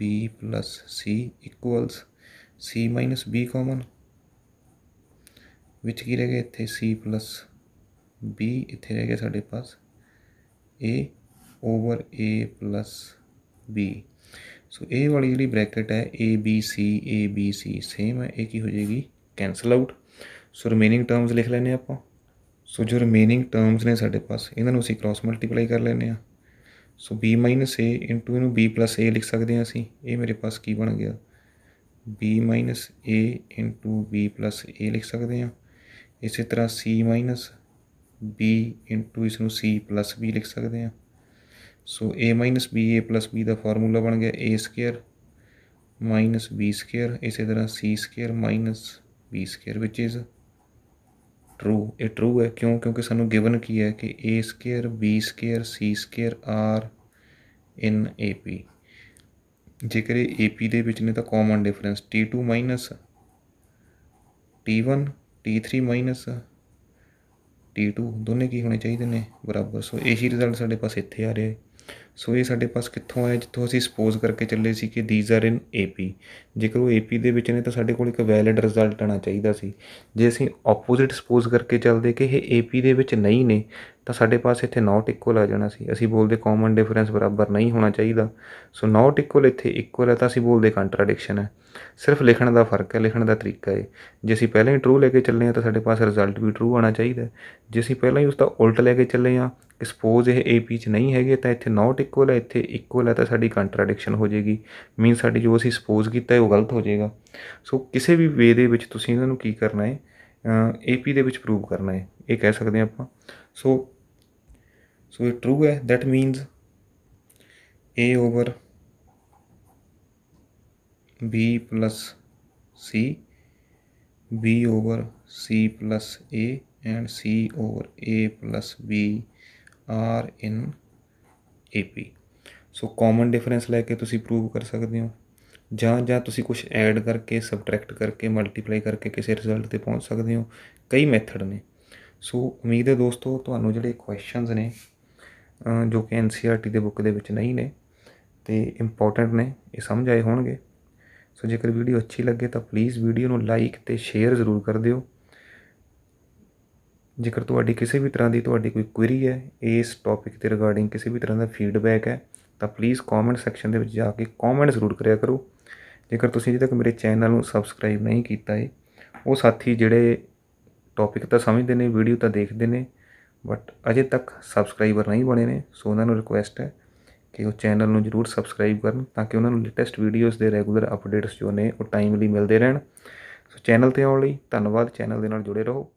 b plus c equals c minus b common ਵਿੱਚ ਕੀ ਰਹਿ ਗਿਆ ਇੱਥੇ c ਪਲੱਸ b ਇੱਥੇ ਰਹਿ ਗਿਆ ਸਾਡੇ ਪਾਸ a over a plus b so ਇਹ ਵਾਲੀ ਜਿਹੜੀ ਬ੍ਰੈਕਟ ਹੈ a b c a b c same ਹੈ ਇਹ ਕੀ ਹੋ ਜਾਏਗੀ cancel out so remaining terms ਲਿਖ ਲੈਨੇ ਆਪਾਂ ਸੋ ਜੋ ਰਿਮੇਨਿੰਗ ਟਰਮਸ ਨੇ ਸਾਡੇ ਪਾਸ ਇਹਨਾਂ ਨੂੰ ਅਸੀਂ ਕ੍ਰਾਸ ਮਲਟੀਪਲਾਈ ਕਰ ਲੈਨੇ ਆ ਸੋ b a ਇਨਟੂ ਇਹਨੂੰ b a ਲਿਖ ਸਕਦੇ ਆ ਅਸੀਂ ਇਹ ਮੇਰੇ ਪਾਸ ਕੀ ਬਣ ਗਿਆ b a into b a ਲਿਖ ਸਕਦੇ ਆ ਇਸੇ ਤਰ੍ਹਾਂ c b ਇਨਟੂ ਇਸ ਨੂੰ c b ਲਿਖ ਸਕਦੇ ਆ so a b a b ਦਾ ਫਾਰਮੂਲਾ ਬਣ ਗਿਆ a ਸਕੁਅਰ b ਸਕੁਅਰ ਇਸੇ ਤਰ੍ਹਾਂ c ਸਕੁਅਰ b ਸਕੁਅਰ ਵਿਚ ਇਜ਼ ਟਰੂ ਇਹ ਟਰੂ ਹੈ ਕਿਉਂ ਕਿਉਂਕਿ ਸਾਨੂੰ ਗਿਵਨ ਕੀ ਹੈ ਕਿ a square b square c square r in ap ਜੇਕਰ ਇਹ ap ਦੇ ਵਿੱਚ ਨੇ ਤਾਂ common difference t2 t1 t3 t2 ਦੋਨੇ ਕੀ ਹੋਣੇ ਚਾਹੀਦੇ ਨੇ ਬਰਾਬਰ ਸੋ ਇਹੀ ਰਿਜ਼ਲਟ ਸਾਡੇ ਪਾਸ ਇੱਥੇ ਆ ਰਿਹਾ ਹੈ ਸੋ ਇਹ ਸਾਡੇ ਪਾਸ ਕਿੱਥੋਂ ਆਇਆ ਜਿੱਥੋਂ ਅਸੀਂ ਸਪੋਜ਼ ਕਰਕੇ ਚੱਲੇ ਸੀ ਕਿ ਥੀਸ ਆਰ ਇਨ ਏਪੀ ਜੇਕਰ ਉਹ ਏਪੀ ਦੇ ਵਿੱਚ ਨੇ ਤਾਂ ਸਾਡੇ ਕੋਲ ਇੱਕ ਵੈਲਿਡ ਰਿਜ਼ਲਟ ਆਣਾ ਚਾਹੀਦਾ ਸੀ ਜੇ ਅਸੀਂ ਆਪੋਜ਼ਿਟ ਸਪੋਜ਼ ਕਰਕੇ ਚੱਲਦੇ ਕਿ ਇਹ ਏਪੀ ਦੇ ਵਿੱਚ ਨਹੀਂ ਨੇ ਤਾਂ ਸਾਡੇ ਪਾਸ ਇੱਥੇ ਨਾਟ ਇਕੁਅਲ ਆ ਜਾਣਾ ਸੀ ਅਸੀਂ ਬੋਲਦੇ ਕਾਮਨ ਡਿਫਰੈਂਸ ਬਰਾਬਰ ਨਹੀਂ ਹੋਣਾ ਚਾਹੀਦਾ ਸੋ ਨਾਟ ਇਕੁਅਲ ਇੱਥੇ ਇਕੁਅਲ ਹੈ ਤਾਂ ਅਸੀਂ ਬੋਲਦੇ ਕੰਟਰਡਿਕਸ਼ਨ ਹੈ ਸਿਰਫ ਲਿਖਣ ਦਾ ਫਰਕ ਹੈ ਲਿਖਣ ਦਾ ਤਰੀਕਾ ਹੈ ਜੇ ਅਸੀਂ ਪਹਿਲਾਂ ਹੀ ਟਰੂ ਲੈ ਕੇ ਚੱਲੇ ਆ ਤਾਂ ਸਾਡੇ ਪਾਸ ਰਿਜ਼ਲਟ ਵੀ ਟਰੂ ਆਣਾ ਚਾਹੀਦਾ ਜੇ ਅਸੀਂ ਪਹਿਲਾਂ ਹੀ ਉਸ ਦਾ ਉਲਟ ਲੈ ਕੇ ਚੱਲੇ ਆ ਕਿ ਸਪੋਜ਼ ਇਹ ਏਪੀ 'ਚ ਨਹੀਂ ਹੈਗੇ ਤਾਂ ਇੱਥੇ ਨਾਟ ਇਕੁਅਲ ਹੈ ਇੱਥੇ ਇਕੁਅਲ ਹੈ ਤਾਂ ਸਾਡੀ ਕੰਟਰਡਿਕਸ਼ਨ ਹੋ ਜਾਏਗੀ ਮੀਨ ਸਾਡੀ ਜੋ ਅਸੀਂ ਸਪੋਜ਼ ਕੀਤਾ ਹੈ ਉਹ ਗਲਤ ਹੋ ਜਾਏਗਾ ਸੋ ਕਿਸੇ ਵੀ ਵੇ ਦੇ ਵਿੱਚ ਤੁਸੀਂ ਇਹਨਾਂ ਨੂੰ ਕੀ ਕਰਨਾ ਹੈ ਏਪੀ ਦੇ ਵਿੱਚ ਪ੍ਰੂਵ ਕਰਨਾ ਹੈ ਇਹ ਕਹਿ ਸਕਦੇ ਆ ਆਪਾਂ ਸੋ ਸੋ ਇਹ ਟਰੂ ਹੈ that means a over b plus c b over c plus a and c over a plus b are in A P so common difference ਲੈ ਕੇ ਤੁਸੀਂ ਪ੍ਰੂਵ ਕਰ ਸਕਦੇ ਹੋ ਜਾਂ ਜਾਂ ਤੁਸੀਂ ਕੁਝ ਐਡ ਕਰਕੇ ਸਬਟ੍ਰੈਕਟ ਕਰਕੇ ਮਲਟੀਪਲਾਈ ਕਰਕੇ ਕਿਸੇ ਰਿਜ਼ਲਟ ਤੇ ਪਹੁੰਚ ਸਕਦੇ ਹੋ ਕਈ ਮੈਥਡ ਨੇ ਸੋ ਉਮੀਦ ਹੈ ਦੋਸਤੋ ਤੁਹਾਨੂੰ ਜਿਹੜੇ ਕੁਐਸਚਨਸ ਨੇ ਜੋ ਕਿ NCERT ਦੇ ਬੁੱਕ ਦੇ ਵਿੱਚ ਨਹੀਂ ਨੇ ਤੇ ਇੰਪੋਰਟੈਂਟ ਨੇ ਇਹ ਸਮਝ ਆਏ ਹੋਣਗੇ ਸੋ ਜੇਕਰ ਵੀਡੀਓ ਅੱਛੀ ਲੱਗੇ ਤਾਂ ਪਲੀਜ਼ ਵੀਡੀਓ ਨੂੰ ਲਾਈਕ ਤੇ ਸ਼ੇਅਰ ਜ਼ਰੂਰ ਕਰ ਦਿਓ ਜੇਕਰ ਤੁਹਾਡੀ ਕਿਸੇ ਵੀ ਤਰ੍ਹਾਂ ਦੀ ਤੁਹਾਡੀ ਕੋਈ ਕੁਇਰੀ ਹੈ ਇਸ ਟੌਪਿਕ ਦੇ ਰਿਗਾਰਡਿੰਗ ਕਿਸੇ ਵੀ ਤਰ੍ਹਾਂ ਦਾ ਫੀਡਬੈਕ ਹੈ ਤਾਂ ਪਲੀਜ਼ ਕਮੈਂਟ ਸੈਕਸ਼ਨ ਦੇ ਵਿੱਚ ਜਾ ਕੇ ਕਮੈਂਟ ਜ਼ਰੂਰ ਕਰਿਆ ਕਰੋ ਜੇਕਰ ਤੁਸੀਂ ਅਜੇ ਤੱਕ ਮੇਰੇ ਚੈਨਲ ਨੂੰ ਸਬਸਕ੍ਰਾਈਬ ਨਹੀਂ ਕੀਤਾ ਹੈ ਉਹ ਸਾਥੀ ਜਿਹੜੇ ਟੌਪਿਕ ਤਾਂ ਸਮਝਦੇ ਨੇ ਵੀਡੀਓ ਤਾਂ ਦੇਖਦੇ ਨੇ ਬਟ ਅਜੇ ਤੱਕ ਸਬਸਕ੍ਰਾਈਬਰ ਨਹੀਂ ਬਣੇ ਨੇ ਸੋ ਉਹਨਾਂ ਨੂੰ ਰਿਕੁਐਸਟ ਹੈ ਕਿ ਉਹ ਚੈਨਲ ਨੂੰ ਜਰੂਰ ਸਬਸਕ੍ਰਾਈਬ ਕਰਨ ਤਾਂ ਕਿ ਉਹਨਾਂ ਨੂੰ ਲੇਟੈਸਟ ਵੀਡੀਓਜ਼ ਦੇ ਰੈਗੂਲਰ ਅਪਡੇਟਸ ਜੋ ਨੇ ਉਹ ਟਾਈਮਲੀ ਮਿਲਦੇ ਰਹਿਣ ਸੋ ਚੈਨਲ ਤੇ ਆਉਣ ਲਈ ਧੰਨਵਾਦ ਚੈਨਲ ਦੇ ਨਾਲ ਜੁੜੇ ਰਹੋ